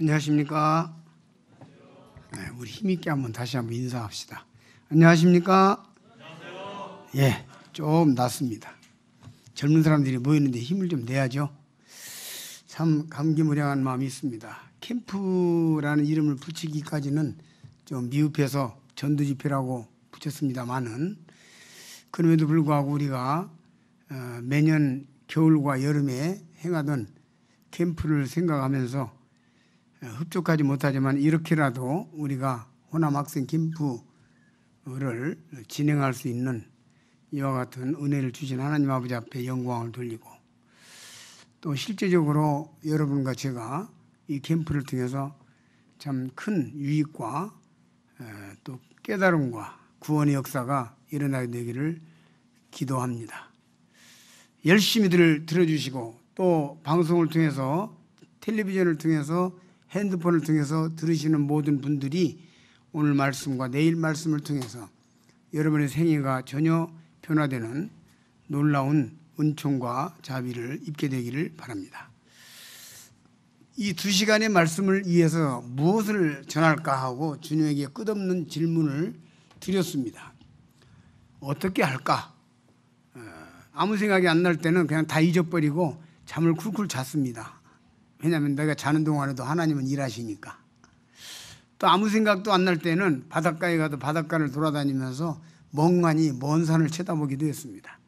안녕하십니까? 네, 우리 힘있게 한번 다시 한번 인사합시다. 안녕하십니까? 안녕하세요. 예, 좀 낫습니다. 젊은 사람들이 모이는데 힘을 좀 내야죠. 참 감기무량한 마음이 있습니다. 캠프라는 이름을 붙이기까지는 좀 미흡해서 전두집회라고 붙였습니다만은 그럼에도 불구하고 우리가 어, 매년 겨울과 여름에 행하던 캠프를 생각하면서 예, 흡족하지 못하지만 이렇게라도 우리가 호남 학생 김프를 진행할 수 있는 이와 같은 은혜를 주신 하나님 아버지 앞에 영광을 돌리고 또 실제적으로 여러분과 제가 이 캠프를 통해서 참 큰 유익과 또 깨달음과 구원의 역사가 일어나게 되기를 기도합니다. 열심히들 들어주시고 또 방송을 통해서 텔레비전을 통해서 핸드폰을 통해서 들으시는 모든 분들이 오늘 말씀과 내일 말씀을 통해서 여러분의 생애가 전혀 변화되는 놀라운 은총과 자비를 입게 되기를 바랍니다. 이 두 시간의 말씀을 위해서 무엇을 전할까 하고 주님에게 끝없는 질문을 드렸습니다. 어떻게 할까? 어, 아무 생각이 안 날 때는 그냥 다 잊어버리고 잠을 쿨쿨 잤습니다. 왜냐하면 내가 자는 동안에도 하나님은 일하시니까. 또 아무 생각도 안 날 때는 바닷가에 가도 바닷가를 돌아다니면서 멍하니 먼 산을 쳐다보기도 했습니다.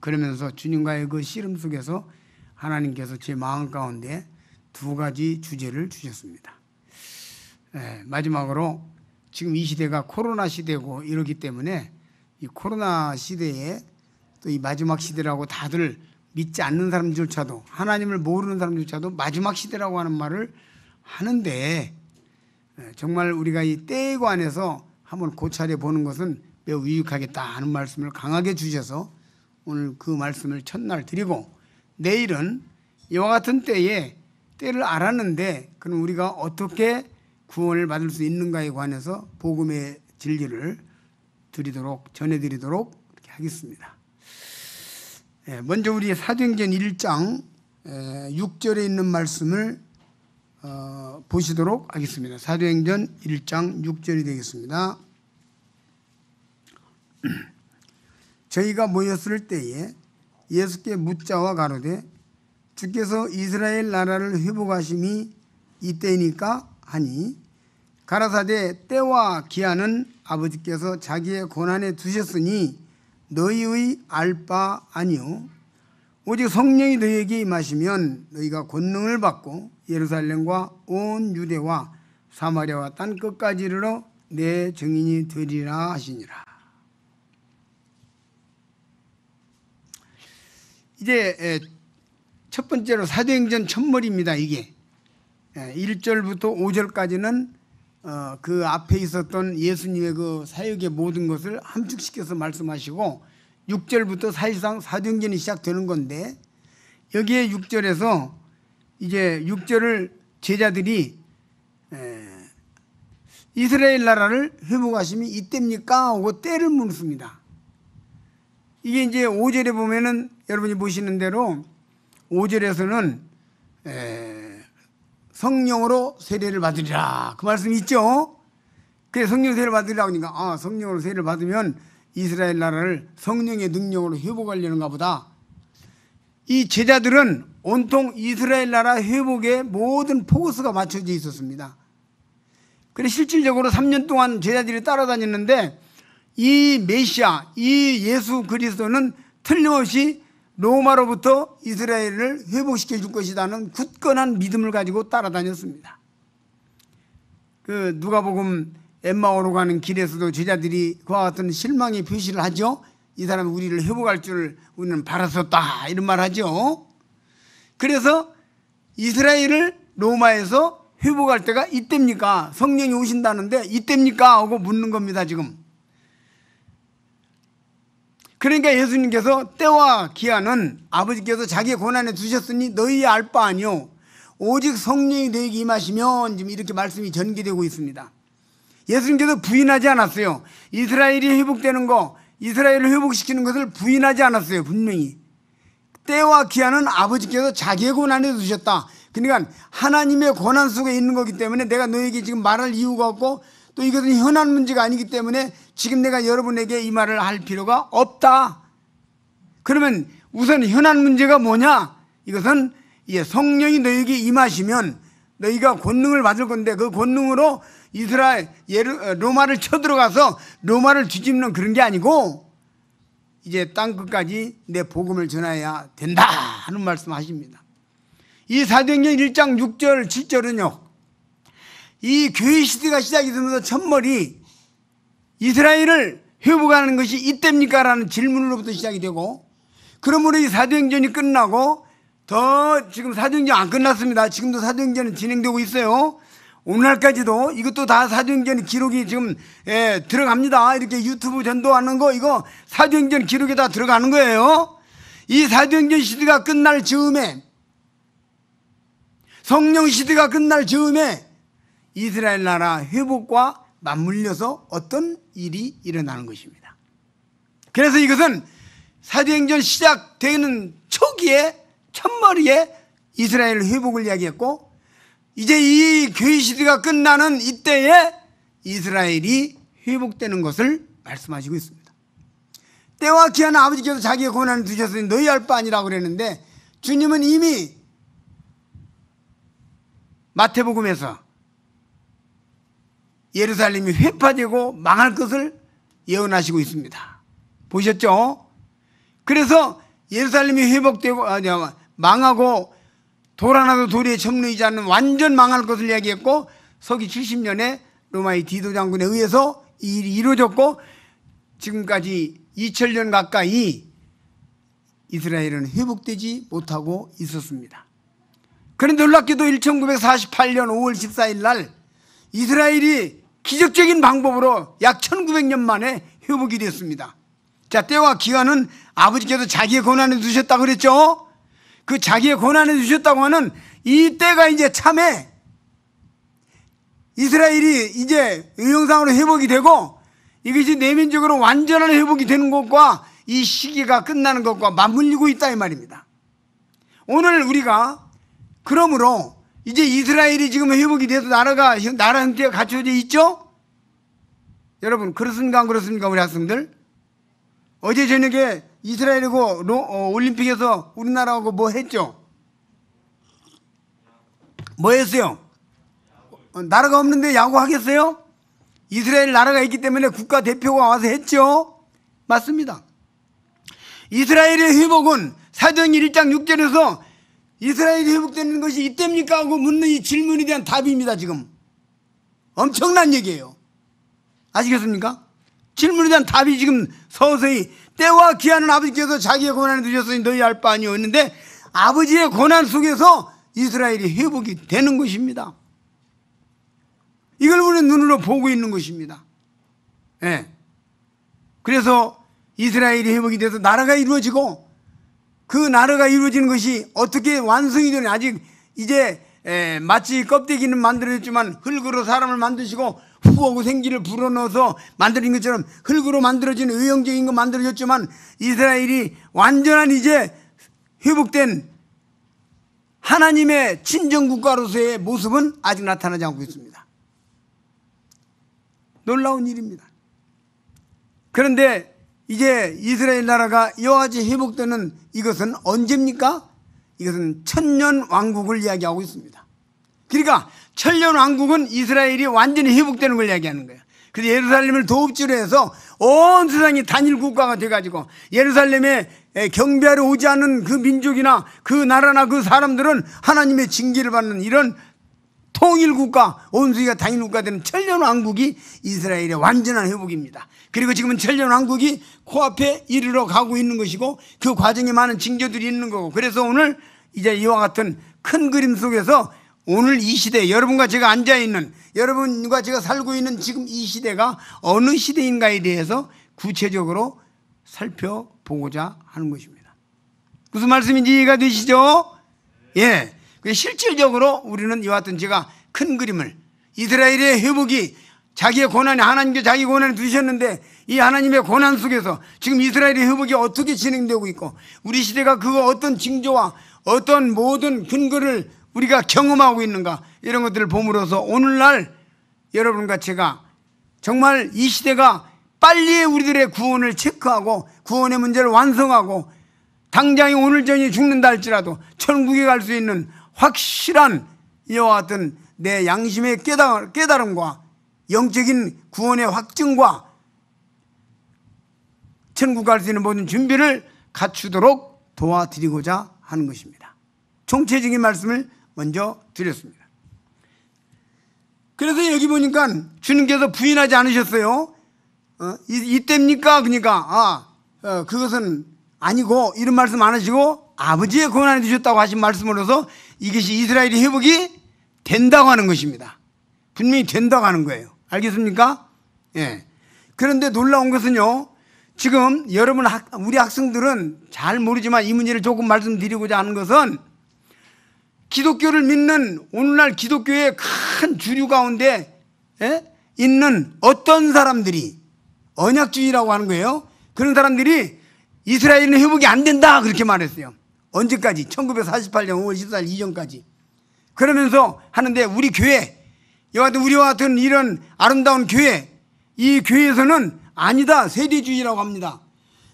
그러면서 주님과의 그 씨름 속에서 하나님께서 제 마음 가운데 두 가지 주제를 주셨습니다. 네, 마지막으로 지금 이 시대가 코로나 시대고 이러기 때문에 이 코로나 시대에 또 이 마지막 시대라고 다들 믿지 않는 사람조차도 들 하나님을 모르는 사람조차도 들 마지막 시대라고 하는 말을 하는데 정말 우리가 이 때관해서 에 한번 고찰해 보는 것은 매우 유익하겠다 하는 말씀을 강하게 주셔서 오늘 그 말씀을 첫날 드리고 내일은 이와 같은 때에 때를 알았는데 그럼 우리가 어떻게 구원을 받을 수 있는가에 관해서 복음의 진리를 드리도록 전해드리도록 하겠습니다. 예, 먼저 우리 사도행전 1장 6절에 예, 있는 말씀을 어, 보시도록 하겠습니다. 사도행전 1장 6절이 되겠습니다. 저희가 모였을 때에 예수께 묻자와 가로되 주께서 이스라엘 나라를 회복하심이 이때니까 하니 가라사대 때와 기한은 아버지께서 자기의 고난에 두셨으니 너희의 알바 아니요 오직 성령이 너희에게 임하시면 너희가 권능을 받고 예루살렘과 온 유대와 사마리아와 땅 끝까지 이르러 내 증인이 되리라 하시니라 이제 첫 번째로 사도행전 첫머리입니다 이게 1절부터 5절까지는 어, 그 앞에 있었던 예수님의 그 사역의 모든 것을 함축시켜서 말씀하시고 6절부터 사실상 사도행전이 시작되는 건데 여기에 6절에서 이제 6절을 제자들이 에, 이스라엘 나라를 회복하심이 이때입니까? 하고 때를 묻습니다. 이게 이제 5절에 보면은 여러분이 보시는 대로 5절에서는 에, 성령으로 세례를 받으리라. 그말씀 있죠? 그래, 성령 세례를 받으리라 그니까 아, 성령으로 세례를 받으면 이스라엘 나라를 성령의 능력으로 회복하려는가 보다. 이 제자들은 온통 이스라엘 나라 회복에 모든 포커스가 맞춰져 있었습니다. 그래, 실질적으로 3년 동안 제자들이 따라다녔는데, 이 메시아, 이 예수 그리스도는 틀림없이 로마로부터 이스라엘을 회복시켜 줄 것이라는 굳건한 믿음을 가지고 따라다녔습니다. 그 누가복음 엠마오로 가는 길에서도 제자들이 그와 같은 실망의 표시를 하죠. 이 사람 우리를 회복할 줄 우리는 바랐었다 이런 말 하죠. 그래서 이스라엘을 로마에서 회복할 때가 이때입니까? 성령이 오신다는데 이때입니까? 하고 묻는 겁니다 지금. 그러니까 예수님께서 때와 기한은 아버지께서 자기 의권한에 두셨으니 너희 의알바아니오 오직 성령이 되희게 임하시면 지금 이렇게 말씀이 전개되고 있습니다. 예수님께서 부인하지 않았어요. 이스라엘이 회복되는 거, 이스라엘을 회복시키는 것을 부인하지 않았어요. 분명히. 때와 기한은 아버지께서 자기의 권한에 두셨다. 그러니까 하나님의 권한 속에 있는 거기 때문에 내가 너에게 지금 말할 이유가 없고 또 이것은 현안 문제가 아니기 때문에 지금 내가 여러분에게 이 말을 할 필요가 없다. 그러면 우선 현안 문제가 뭐냐? 이것은 성령이 너희에게 임하시면 너희가 권능을 받을 건데 그 권능으로 이스라엘 예루, 어, 로마를 쳐들어가서 로마를 뒤집는 그런 게 아니고 이제 땅 끝까지 내 복음을 전해야 된다 하는 말씀하십니다. 이 사도행전 1장 6절 7절은요. 이 교회 시대가 시작이 되면서 첫머리 이스라엘을 회복하는 것이 이때입니까? 라는 질문으로부터 시작이 되고 그러므로 이 사도행전이 끝나고 더 지금 사도행전 안 끝났습니다. 지금도 사도행전은 진행되고 있어요. 오늘날까지도 이것도 다 사도행전 기록이 지금 예, 들어갑니다. 이렇게 유튜브 전도하는 거 이거 사도행전 기록에 다 들어가는 거예요. 이 사도행전 시대가 끝날 즈음에 성령 시대가 끝날 즈음에 이스라엘 나라 회복과 맞물려서 어떤 일이 일어나는 것입니다. 그래서 이것은 사도행전 시작되는 초기에 첫머리에 이스라엘 회복을 이야기했고 이제 이 교회 시대가 끝나는 이때에 이스라엘이 회복되는 것을 말씀하시고 있습니다. 때와 기한 아버지께서 자기의 고난을 두셨으니 너희 할 바 아니라 그랬는데 주님은 이미 마태복음에서 예루살렘이 회파되고 망할 것을 예언하시고 있습니다. 보셨죠? 그래서 예루살렘이 회복되고 아니, 망하고 돌아나도 도리에 점누이지 않는 완전 망할 것을 이야기했고 서기 70년에 로마의 디도 장군에 의해서 이 일이 이루어졌고 지금까지 2000년 가까이 이스라엘은 회복되지 못하고 있었습니다. 그런데 놀랍게도 1948년 5월 14일 날 이스라엘이 기적적인 방법으로 약 1900년 만에 회복이 됐습니다. 자, 때와 기간은 아버지께서 자기의 권한에 두셨다고 그랬죠? 그 자기의 권한에 두셨다고 하는 이 때가 이제 참에 이스라엘이 이제 의형상으로 회복이 되고 이것이 내면적으로 완전한 회복이 되는 것과 이 시기가 끝나는 것과 맞물리고 있다 이 말입니다. 오늘 우리가 그러므로 이제 이스라엘이 지금 회복이 돼서 나라가 나라 형태가 갖춰져 있죠? 여러분 그렇습니까 안 그렇습니까 우리 학생들? 어제 저녁에 이스라엘이고 로, 어, 올림픽에서 우리나라하고 뭐 했죠? 뭐 했어요? 어, 나라가 없는데 야구 하겠어요? 이스라엘 나라가 있기 때문에 국가 대표가 와서 했죠? 맞습니다. 이스라엘의 회복은 사도 1장 6절에서 이스라엘이 회복되는 것이 이때입니까? 하고 묻는 이 질문에 대한 답입니다, 지금. 엄청난 얘기예요. 아시겠습니까? 질문에 대한 답이 지금 서서히 때와 기한은 아버지께서 자기의 고난을 드셨으니 너희 알바 아니었는데 아버지의 고난 속에서 이스라엘이 회복이 되는 것입니다. 이걸 우리 눈으로 보고 있는 것입니다. 예. 네. 그래서 이스라엘이 회복이 돼서 나라가 이루어지고 그 나라가 이루어지는 것이 어떻게 완성이 되는 아직 이제 에, 마치 껍데기는 만들어졌지만 흙으로 사람을 만드시고 후하고 생기를 불어넣어서 만드는 것처럼 흙으로 만들어진 의형적인 거 만들어졌지만 이스라엘이 완전한 이제 회복된 하나님의 친정 국가로서의 모습은 아직 나타나지 않고 있습니다. 놀라운 일입니다. 그런데 이제 이스라엘 나라가 여하지 회복되는 이것은 언제입니까? 이것은 천년 왕국을 이야기하고 있습니다. 그러니까 천년 왕국은 이스라엘이 완전히 회복되는 걸 이야기하는 거예요. 그래서 예루살렘을 도읍지로 해서 온 세상이 단일 국가가 돼가지고 예루살렘에 경비하러 오지 않은 그 민족이나 그 나라나 그 사람들은 하나님의 징계를 받는 이런 통일 국가, 온수이가 단일 국가 되는 천년 왕국이 이스라엘의 완전한 회복입니다. 그리고 지금은 천년왕국이 코앞에 이르러 가고 있는 것이고 그 과정에 많은 징조들이 있는 거고 그래서 오늘 이제 이와 같은 큰 그림 속에서 오늘 이 시대 여러분과 제가 앉아 있는 여러분과 제가 살고 있는 지금 이 시대가 어느 시대인가에 대해서 구체적으로 살펴보고자 하는 것입니다. 무슨 말씀인지 이해가 되시죠? 예. 실질적으로 우리는 이와 같은 제가 큰 그림을 이스라엘의 회복이 자기의 고난이 하나님께 자기 고난을 두셨는데 이 하나님의 고난 속에서 지금 이스라엘의 회복이 어떻게 진행되고 있고 우리 시대가 그 어떤 징조와 어떤 모든 근거를 우리가 경험하고 있는가 이런 것들을 보므로서 오늘날 여러분과 제가 정말 이 시대가 빨리 우리들의 구원을 체크하고 구원의 문제를 완성하고 당장이 오늘 전이 죽는다 할지라도 천국에 갈 수 있는 확실한 이와 같은 내 양심의 깨달음과 영적인 구원의 확증과 천국 갈 수 있는 모든 준비를 갖추도록 도와드리고자 하는 것입니다. 총체적인 말씀을 먼저 드렸습니다. 그래서 여기 보니까 주님께서 부인하지 않으셨어요. 어? 이, 이때입니까? 그러니까 아 어, 그것은 아니고 이런 말씀 안 하시고 아버지의 고난을 주셨다고 하신 말씀으로서 이것이 이스라엘의 회복이 된다고 하는 것입니다. 분명히 된다고 하는 거예요. 알겠습니까? 예. 그런데 놀라운 것은요. 지금 여러분 학, 우리 학생들은 잘 모르지만 이 문제를 조금 말씀드리고자 하는 것은 기독교를 믿는 오늘날 기독교의 큰 주류 가운데 예? 있는 어떤 사람들이 언약주의라고 하는 거예요. 그런 사람들이 이스라엘은 회복이 안 된다 그렇게 말했어요. 언제까지? 1948년 5월 14일 이전까지. 그러면서 하는데 우리 교회 여하튼 우리와 같은 이런 아름다운 교회, 이 교회에서는 아니다. 세대주의라고 합니다.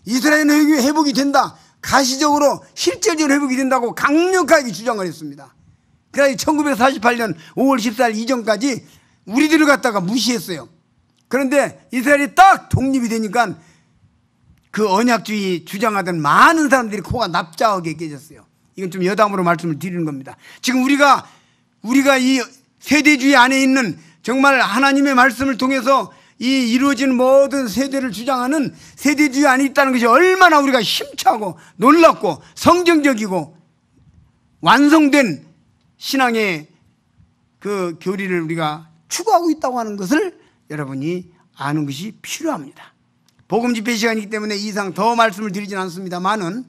이스라엘은 회복이 된다. 가시적으로 실질적으로 회복이 된다고 강력하게 주장을 했습니다. 그래서 1948년 5월 14일 이전까지 우리들을 갖다가 무시했어요. 그런데 이스라엘이 딱 독립이 되니까 그 언약주의 주장하던 많은 사람들이 코가 납작하게 깨졌어요. 이건 좀 여담으로 말씀을 드리는 겁니다. 지금 우리가 우리가 이 세대주의 안에 있는 정말 하나님의 말씀을 통해서 이 이루어진 모든 세대를 주장하는 세대주의 안에 있다는 것이 얼마나 우리가 힘차고 놀랍고 성경적이고 완성된 신앙의 그 교리를 우리가 추구하고 있다고 하는 것을 여러분이 아는 것이 필요합니다. 복음 집회 시간이기 때문에 이상 더 말씀을 드리진 않습니다만은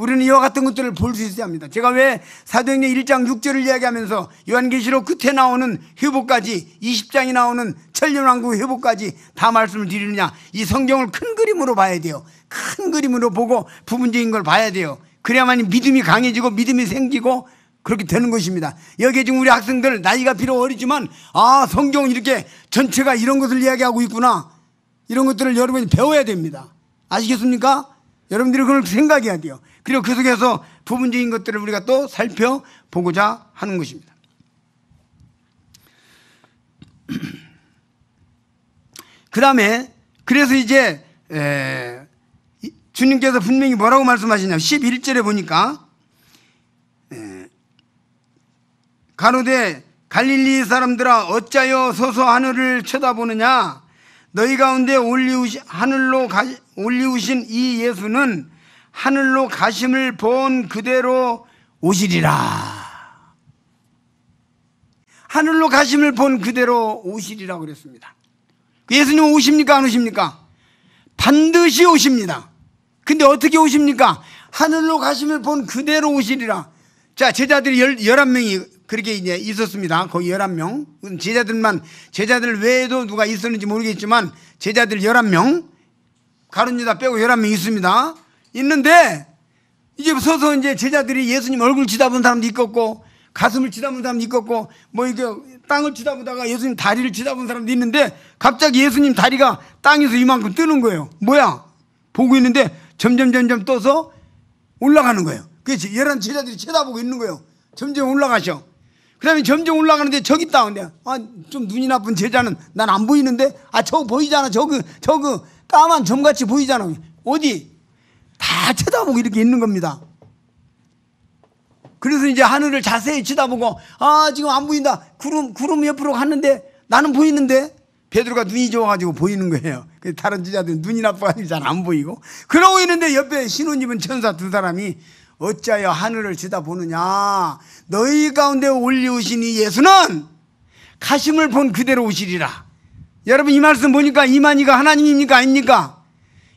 우리는 이와 같은 것들을 볼 수 있어야 합니다. 제가 왜 사도행전 1장 6절을 이야기하면서 요한계시록 끝에 나오는 회복까지 20장이 나오는 천년왕국 회복까지 다 말씀을 드리느냐. 이 성경을 큰 그림으로 봐야 돼요. 큰 그림으로 보고 부분적인 걸 봐야 돼요. 그래야만 믿음이 강해지고 믿음이 생기고 그렇게 되는 것입니다. 여기에 지금 우리 학생들 나이가 비록 어리지만 아 성경 이렇게 전체가 이런 것을 이야기하고 있구나 이런 것들을 여러분이 배워야 됩니다. 아시겠습니까? 여러분들이 그걸 생각해야 돼요. 그리고 그 속에서 부분적인 것들을 우리가 또 살펴보고자 하는 것입니다. 그 다음에 그래서 이제 주님께서 분명히 뭐라고 말씀하시냐면 11절에 보니까 가로되 갈릴리 사람들아 어짜여 서서 하늘을 쳐다보느냐 너희 가운데 올리우신 하늘로 가, 올리우신 이 예수는 하늘로 가심을 본 그대로 오시리라. 하늘로 가심을 본 그대로 오시리라 그랬습니다. 그 예수님 오십니까? 안 오십니까? 반드시 오십니다. 근데 어떻게 오십니까? 하늘로 가심을 본 그대로 오시리라. 자, 제자들이 열, 11명이 그렇게 이제 있었습니다. 거의 11명. 제자들만, 제자들 외에도 누가 있었는지 모르겠지만, 제자들 11명, 가룟유다 빼고 11명 있습니다. 있는데 이제 서서 이제 제자들이 예수님 얼굴 지다본 사람도 있겠고 가슴을 지다본 사람도 있겠고 뭐 이게 땅을 지다보다가 예수님 다리를 지다본 사람도 있는데 갑자기 예수님 다리가 땅에서 이만큼 뜨는 거예요. 뭐야? 보고 있는데 점점 점점 떠서 올라가는 거예요. 그렇지. 열한 제자들이 쳐다보고 있는 거예요. 점점 올라가셔. 그 다음에 점점 올라가는데 저기 있다. 근데, 아, 좀 눈이 나쁜 제자는 난 안 보이는데? 아, 저거 보이잖아. 저거, 저거, 까만 점같이 보이잖아. 어디? 다 쳐다보고 이렇게 있는 겁니다. 그래서 이제 하늘을 자세히 쳐다보고 아 지금 안 보인다 구름 구름 옆으로 갔는데 나는 보이는데 베드로가 눈이 좋아가지고 보이는 거예요. 다른 제자들은 눈이 나빠가지고 잘 안 보이고 그러고 있는데 옆에 신우님은 천사 두 사람이 어찌하여 하늘을 쳐다보느냐 너희 가운데 올리우신 이 예수는 가심을 본 그대로 오시리라. 여러분 이 말씀 보니까 이만희가 하나님입니까 아닙니까?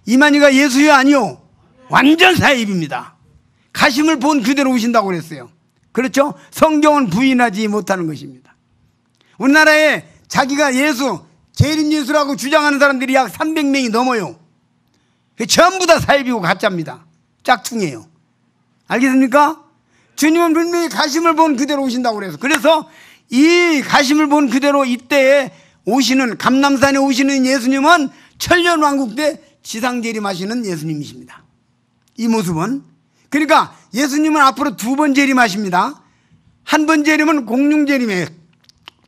이만희가 예수요 아니요. 완전 사입입니다. 가심을 본 그대로 오신다고 그랬어요. 그렇죠? 성경은 부인하지 못하는 것입니다. 우리나라에 자기가 예수, 재림 예수라고 주장하는 사람들이 약 300명이 넘어요. 전부 다 사입이고 가짜입니다. 짝퉁이에요. 알겠습니까? 주님은 분명히 가심을 본 그대로 오신다고 그래서 그래서 이 가심을 본 그대로 이때에 오시는 감남산에 오시는 예수님은 천년왕국 때 지상재림하시는 예수님이십니다. 이 모습은 그러니까 예수님은 앞으로 두 번 재림하십니다. 한 번 재림은 공중 재림에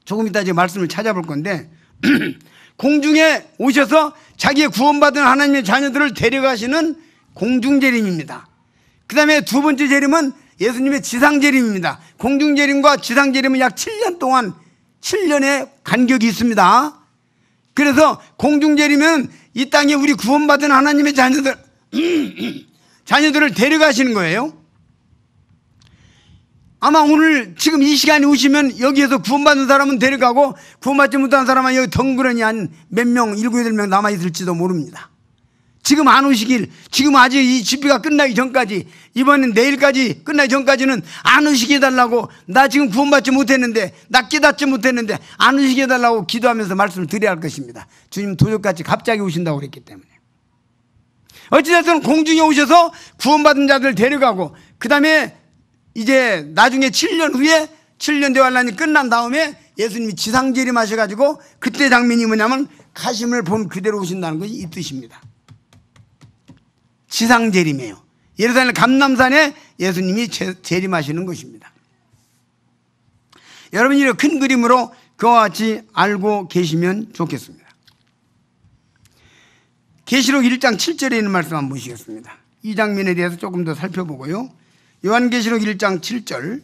조금 이따 이제 말씀을 찾아볼 건데 공중에 오셔서 자기의 구원받은 하나님의 자녀들을 데려가시는 공중 재림입니다. 그다음에 두 번째 재림은 예수님의 지상 재림입니다. 공중 재림과 지상 재림은 약 7년 동안 7년의 간격이 있습니다. 그래서 공중 재림은 이 땅에 우리 구원받은 하나님의 자녀들 자녀들을 데려가시는 거예요. 아마 오늘 지금 이 시간에 오시면 여기에서 구원받은 사람은 데려가고 구원받지 못한 사람은 여기 덩그러니 한 몇 명, 일곱, 여덟 명 남아있을지도 모릅니다. 지금 안 오시길, 지금 아직 이 집회가 끝나기 전까지, 이번엔 내일까지 끝나기 전까지는 안 오시게 해달라고, 나 지금 구원받지 못했는데, 나 깨닫지 못했는데, 안 오시게 해달라고 기도하면서 말씀을 드려야 할 것입니다. 주님 도적같이 갑자기 오신다고 그랬기 때문에. 어찌됐든 공중에 오셔서 구원받은 자들 데려가고 그 다음에 이제 나중에 7년 후에 7년 대환란이 끝난 다음에 예수님이 지상재림하셔가지고 그때 장면이 뭐냐면 가심을 본 그대로 오신다는 것이 이 뜻입니다. 지상재림이에요. 예루살렘 감남산에 예수님이 재, 림하시는 것입니다. 여러분 이런 큰 그림으로 그와 같이 알고 계시면 좋겠습니다. 계시록 1장 7절에 있는 말씀 한번 보시겠습니다. 이 장면에 대해서 조금 더 살펴보고요. 요한계시록 1장 7절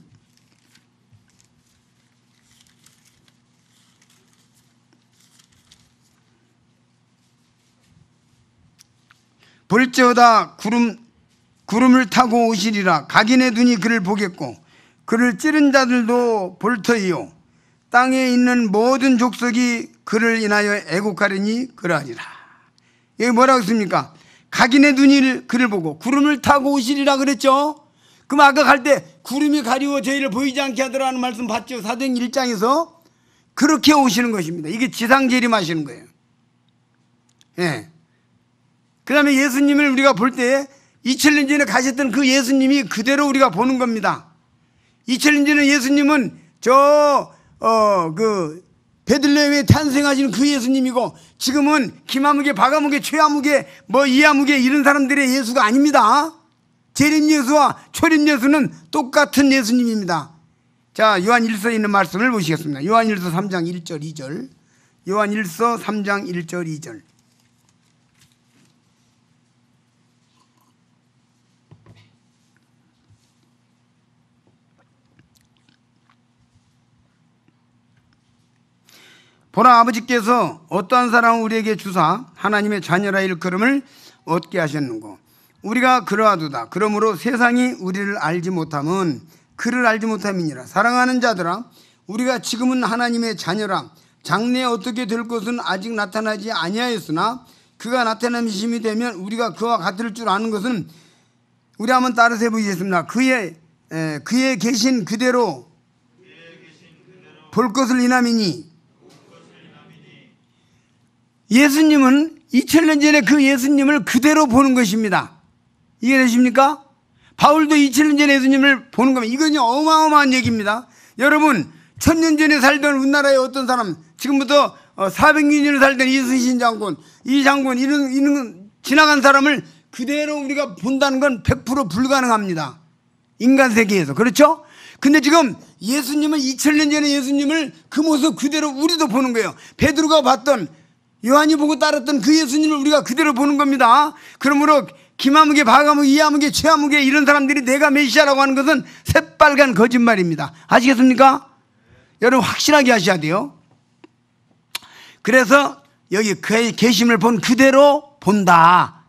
볼지어다 구름 구름을 타고 오시리라 각인의 눈이 그를 보겠고 그를 찌른 자들도 볼터이요 땅에 있는 모든 족속이 그를 인하여 애곡하리니 그러하리라 여기 뭐라고 했습니까? 각인의 눈이 그를 보고 구름을 타고 오시리라 그랬죠? 그럼 아까 갈 때 구름이 가리워 저희를 보이지 않게 하더라는 말씀 봤죠? 사도행 1장에서 그렇게 오시는 것입니다. 이게 지상재림하시는 거예요. 예. 그 다음에 예수님을 우리가 볼때 2000년 전에 가셨던 그 예수님이 그대로 우리가 보는 겁니다. 2000년 전에 예수님은 저, 어, 그, 베들레헴에 탄생하신 그 예수님이고 지금은 김아무개, 박아무개, 최아무개, 뭐 이아무개 이런 사람들의 예수가 아닙니다. 재림 예수와 초림 예수는 똑같은 예수님입니다. 자, 요한 1서에 있는 말씀을 보시겠습니다. 요한 1서 3장 1절 2절. 요한 1서 3장 1절 2절. 보라 아버지께서 어떠한 사람을 우리에게 주사 하나님의 자녀라 일컬음을 얻게 하셨는고 우리가 그러하도다 그러므로 세상이 우리를 알지 못함은 그를 알지 못함이니라 사랑하는 자들아 우리가 지금은 하나님의 자녀라 장래 어떻게 될 것은 아직 나타나지 아니하였으나 그가 나타남심이 되면 우리가 그와 같을 줄 아는 것은 우리 한번 따라 해보겠습니다 그의 그의 계신 그대로 볼 것을 이남이니 예수님은 2000년 전에 그 예수님을 그대로 보는 것입니다. 이해되십니까? 바울도 2000년 전에 예수님을 보는 겁니다. 이건 어마어마한 얘기입니다. 여러분, 1000년 전에 살던 우리나라의 어떤 사람, 지금부터 400년 어, 전에 살던 이순신 장군, 이 장군, 이런, 이런, 지나간 사람을 그대로 우리가 본다는 건 100% 불가능합니다. 인간 세계에서. 그렇죠? 근데 지금 예수님은 2000년 전에 예수님을 그 모습 그대로 우리도 보는 거예요. 베드로가 봤던 요한이 보고 따랐던 그 예수님을 우리가 그대로 보는 겁니다. 그러므로 김아무개, 박아무개, 이아무개, 최아무개 이런 사람들이 내가 메시아라고 하는 것은 새빨간 거짓말입니다. 아시겠습니까? 여러분 확실하게 하셔야 돼요. 그래서 여기 그의 계심을 본 그대로 본다.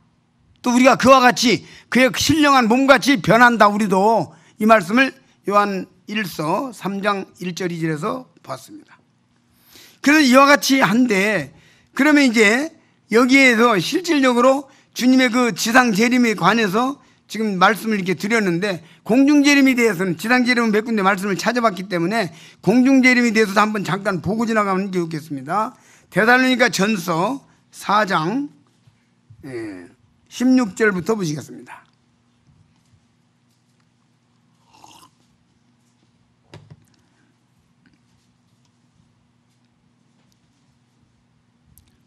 또 우리가 그와 같이 그의 신령한 몸같이 변한다 우리도 이 말씀을 요한 1서 3장 1절 2절에서 봤습니다. 그래서 이와 같이 한데 그러면 이제 여기에서 실질적으로 주님의 그 지상 재림에 관해서 지금 말씀을 이렇게 드렸는데 공중 재림에 대해서는 지상 재림은 몇 군데 말씀을 찾아봤기 때문에 공중 재림에 대해서도 한번 잠깐 보고 지나가면 좋겠습니다. 대살로니까 전서 4장 16절부터 예, 보시겠습니다.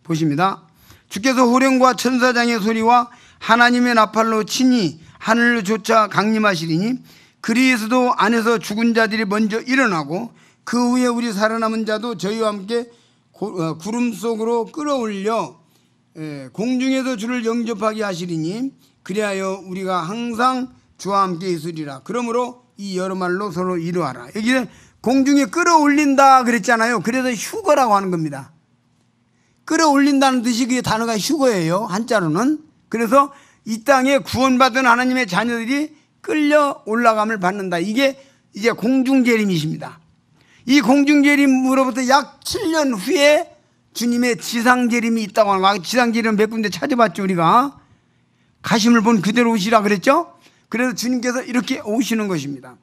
보십니다. 주께서 호령과 천사장의 소리와 하나님의 나팔로 치니 하늘로 조차 강림하시리니 그리에서도 안에서 죽은 자들이 먼저 일어나고 그 후에 우리 살아남은 자도 저희와 함께 어, 구름 속으로 끌어올려 예, 공중에서 주를 영접하게 하시리니 그리하여 우리가 항상 주와 함께 있으리라. 그러므로 이 여러 말로 서로 이루하라. 여기는 공중에 끌어올린다 그랬잖아요. 그래서 휴거라고 하는 겁니다. 끌어올린다는 뜻이 그 단어가 휴거예요. 한자로는. 그래서 이 땅에 구원받은 하나님의 자녀들이 끌려 올라감을 받는다. 이게 이제 공중재림이십니다. 이 공중재림으로부터 약 7년 후에 주님의 지상재림이 있다고 하는 아, 지상재림몇 군데 찾아봤죠 우리가 가심을 본 그대로 오시라 그랬죠 그래서 주님께서 이렇게 오시는 것입니다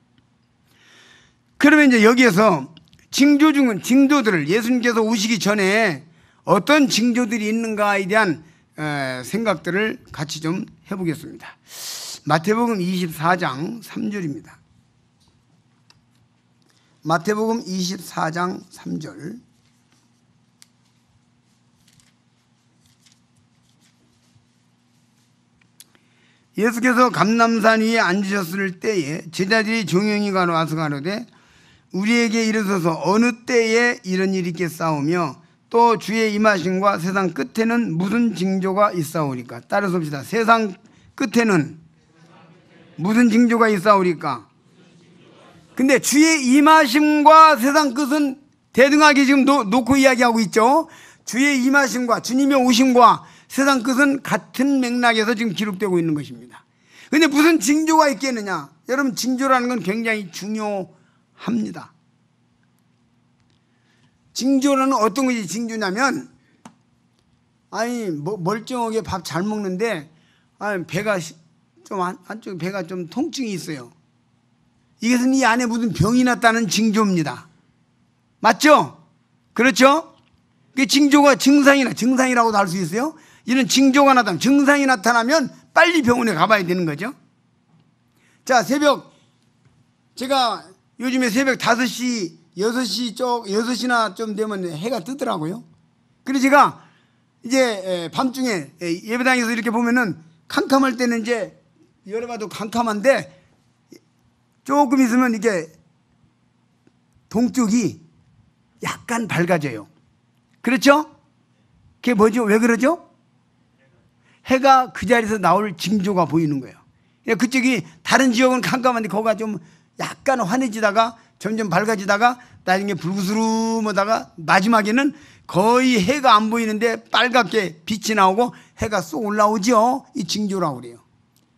그러면 이제 여기에서 징조 중은 징조들을 예수님께서 오시기 전에 어떤 징조들이 있는가에 대한 생각들을 같이 좀 해보겠습니다. 마태복음 24장 3절입니다. 마태복음 24장 3절 예수께서 감남산 위에 앉으셨을 때에 제자들이 종영이가 와서 가로되 우리에게 일어서서 어느 때에 이런 일이 있겠사오며 또 주의 임하심과 세상 끝에는 무슨 징조가 있사오니까 따라서 봅시다. 세상 끝에는 무슨 징조가 있사오니까 근데 주의 임하심과 세상 끝은 대등하게 지금 놓, 놓고 이야기하고 있죠. 주의 임하심과 주님의 오심과 세상 끝은 같은 맥락에서 지금 기록되고 있는 것입니다. 근데 무슨 징조가 있겠느냐? 여러분 징조라는 건 굉장히 중요합니다. 징조는 어떤 것이 징조냐면 아니 뭐, 멀쩡하게 밥 잘 먹는데 아니 배가 좀 한쪽 배가 좀 통증이 있어요. 이것은 이 안에 무슨 병이 났다는 징조입니다. 맞죠? 그렇죠? 그 징조가 증상이나 증상이라고도 할 수 있어요. 이런 징조가 나타나면 증상이 나타나면 빨리 병원에 가봐야 되는 거죠. 자 새벽 제가 요즘에 새벽 5시 6시 쪽, 6시나 좀 되면 해가 뜨더라고요. 그래서 제가 이제 밤중에 예배당에서 이렇게 보면은 캄캄할 때는 이제 열어봐도 캄캄한데 조금 있으면 이게 동쪽이 약간 밝아져요. 그렇죠? 그게 뭐죠? 왜 그러죠? 해가 그 자리에서 나올 징조가 보이는 거예요. 그러니까 그쪽이 다른 지역은 캄캄한데 거가 좀 약간 환해지다가 점점 밝아지다가 나중에 붉으스름하다가 마지막에는 거의 해가 안 보이는데 빨갛게 빛이 나오고 해가 쏙 올라오죠. 이 징조라고 그래요.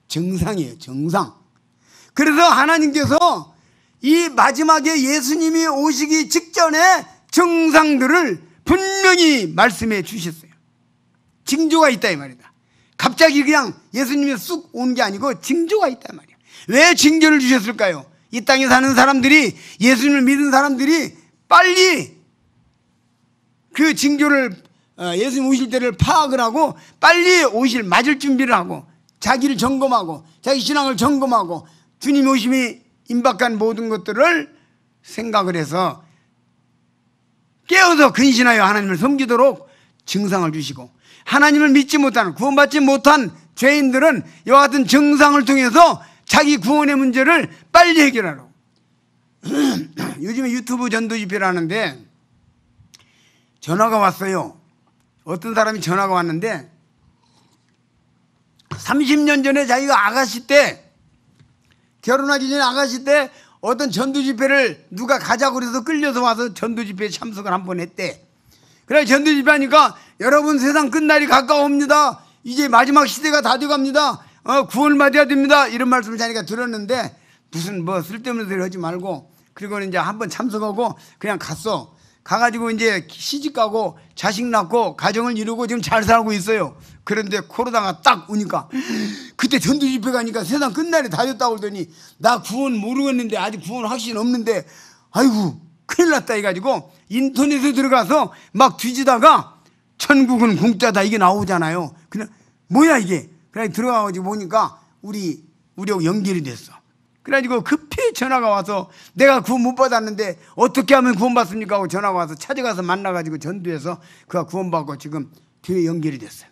정상이에요. 정상. 그래서 하나님께서 이 마지막에 예수님이 오시기 직전에 정상들을 분명히 말씀해 주셨어요. 징조가 있다 이 말이다. 갑자기 그냥 예수님이 쑥 오는 게 아니고 징조가 있다 말이야. 왜 징조를 주셨을까요? 이 땅에 사는 사람들이 예수님을 믿은 사람들이 빨리 그 징조를 어, 예수님 오실 때를 파악을 하고 빨리 오실 맞을 준비를 하고 자기를 점검하고 자기 신앙을 점검하고 주님 오심이 임박한 모든 것들을 생각을 해서 깨어서 근신하여 하나님을 섬기도록 증상을 주시고 하나님을 믿지 못한 구원받지 못한 죄인들은 이와 같은 증상을 통해서 자기 구원의 문제를 빨리 해결하라고. 요즘에 유튜브 전도 집회를 하는데 전화가 왔어요. 어떤 사람이 전화가 왔는데 30년 전에 자기가 아가씨 때 결혼하기 전에 아가씨 때 어떤 전두 집회를 누가 가자고 그래서 끌려서 와서 전두 집회에 참석을 한 번 했대. 그래 전두 집회 하니까 여러분 세상 끝날이 가까웁니다. 이제 마지막 시대가 다 돼갑니다. 어, 구원 을 받아야 됩니다. 이런 말씀을 자기가 들었는데 무슨 뭐 쓸데없는 소리 하지 말고 그리고 이제 한번 참석하고 그냥 갔어. 가가지고 이제 시집가고 자식 낳고 가정을 이루고 지금 잘 살고 있어요. 그런데 코로나가 딱 오니까 그때 전두집회 가니까 세상 끝날에 다녔다고 그러더니 나 구원 모르겠는데 아직 구원 확신 없는데 아이고 큰일 났다 해가지고 인터넷에 들어가서 막 뒤지다가 천국은 공짜다 이게 나오잖아요. 그냥 뭐야 이게 그래 들어가가지고 보니까 우리 우리하고 연결이 됐어. 그래가지고 급히 전화가 와서 내가 구원 못 받았는데 어떻게 하면 구원받습니까? 하고 전화가 와서 찾아가서 만나가지고 전두해서 그가 구원받고 지금 교회 연결이 됐어요.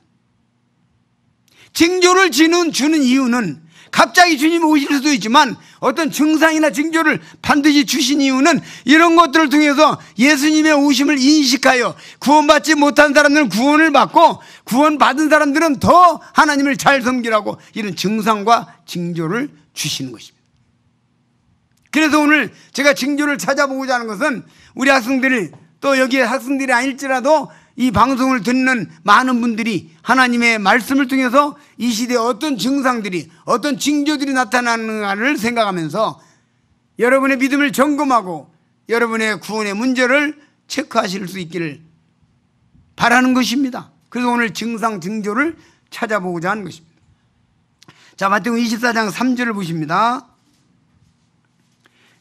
징조를 지는, 주는 이유는 갑자기 주님 이 오실 수도 있지만 어떤 증상이나 징조를 반드시 주신 이유는 이런 것들을 통해서 예수님의 오심을 인식하여 구원받지 못한 사람들은 구원을 받고 구원받은 사람들은 더 하나님을 잘 섬기라고 이런 증상과 징조를 주시는 것입니다. 그래서 오늘 제가 징조를 찾아보고자 하는 것은 우리 학생들이 또 여기에 학생들이 아닐지라도 이 방송을 듣는 많은 분들이 하나님의 말씀을 통해서 이 시대에 어떤 증상들이 어떤 징조들이 나타나는가를 생각하면서 여러분의 믿음을 점검하고 여러분의 구원의 문제를 체크하실 수 있기를 바라는 것입니다. 그래서 오늘 증상 징조를 찾아보고자 하는 것입니다. 자, 마태복음 24장 3절을 보십니다.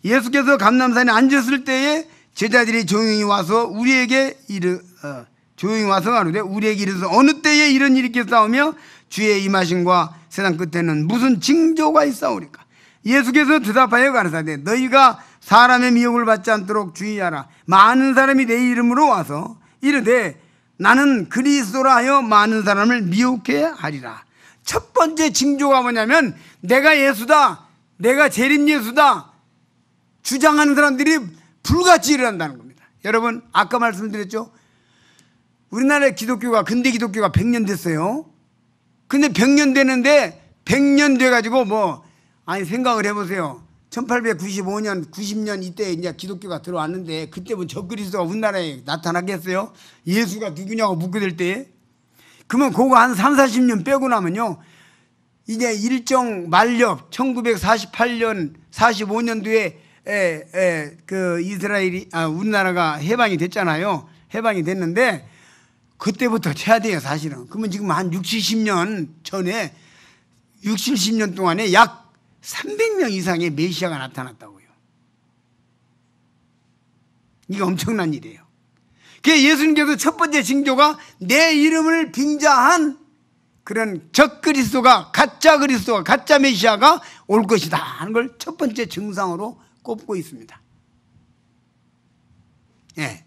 예수께서 감남산에 앉았을 때에 제자들이 조용히 와서 우리에게 이르 어, 조용히 와서 가로되 우리에게 이르서 어느 때에 이런 일이 있겠사오며 주의 임하신과 세상 끝에는 무슨 징조가 있사오리까 예수께서 대답하여 가르사되 너희가 사람의 미혹을 받지 않도록 주의하라 많은 사람이 내 이름으로 와서 이르되 나는 그리스도라 하여 많은 사람을 미혹해 하리라 첫 번째 징조가 뭐냐면 내가 예수다 내가 재림 예수다 주장하는 사람들이 불같이 일어난다는 겁니다 여러분 아까 말씀드렸죠 우리나라의 기독교가 근대 기독교가 100년 됐어요. 근데 100년 되는데 100년 돼가지고 뭐 아니 생각을 해보세요. 1895년, 90년 이때 이제 기독교가 들어왔는데 그때 뭐 적그리스도가 우리나라에 나타나겠어요? 예수가 누구냐고 묻게 될 때. 그러면 그거 한 3, 40년 빼고 나면요. 이제 일정 만렵 1948년, 45년도에 에, 에, 그 이스라엘이, 아, 우리나라가 해방이 됐잖아요. 해방이 됐는데 그때부터 쳐야 돼요, 사실은. 그러면 지금 한 60, 70년 전에 60, 70년 동안에 약 300명 이상의 메시아가 나타났다고요. 이게 엄청난 일이에요. 그 예수님께서 첫 번째 징조가 내 이름을 빙자한 그런 적그리스도가 가짜 그리스도가 가짜 메시아가 올 것이다 하는 걸 첫 번째 증상으로 꼽고 있습니다. 예.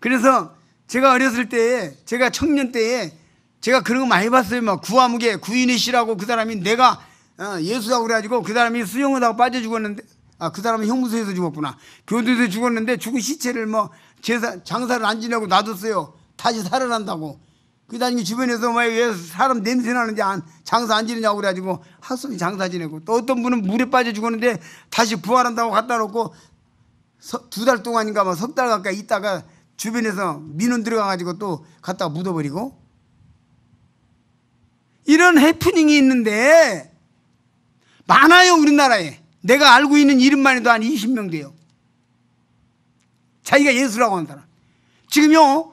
그래서 제가 어렸을 때에 제가 청년 때에 제가 그런 거 많이 봤어요. 막구아무게 구인이시라고 그 사람이 내가 어, 예수라고 그래가지고 그 사람이 수영을하고 빠져 죽었는데 아 그 사람은 형무소에서 죽었구나 교도소에서 죽었는데 죽은 시체를 뭐 제사 장사를 안 지내고 놔뒀어요. 다시 살아난다고. 그 다음에 주변에서 뭐왜 사람 냄새 나는지 안, 장사 안 지내냐고 그래가지고 하수이 장사 지내고 또 어떤 분은 물에 빠져 죽었는데 다시 부활한다고 갖다 놓고 두 달 동안인가 막 석달 뭐 가까이 있다가 주변에서 민원 들어가가지고 또 갖다가 묻어버리고 이런 해프닝이 있는데 많아요 우리나라에 내가 알고 있는 이름만 해도 한 20명 돼요 자기가 예수라고 한 사람 지금요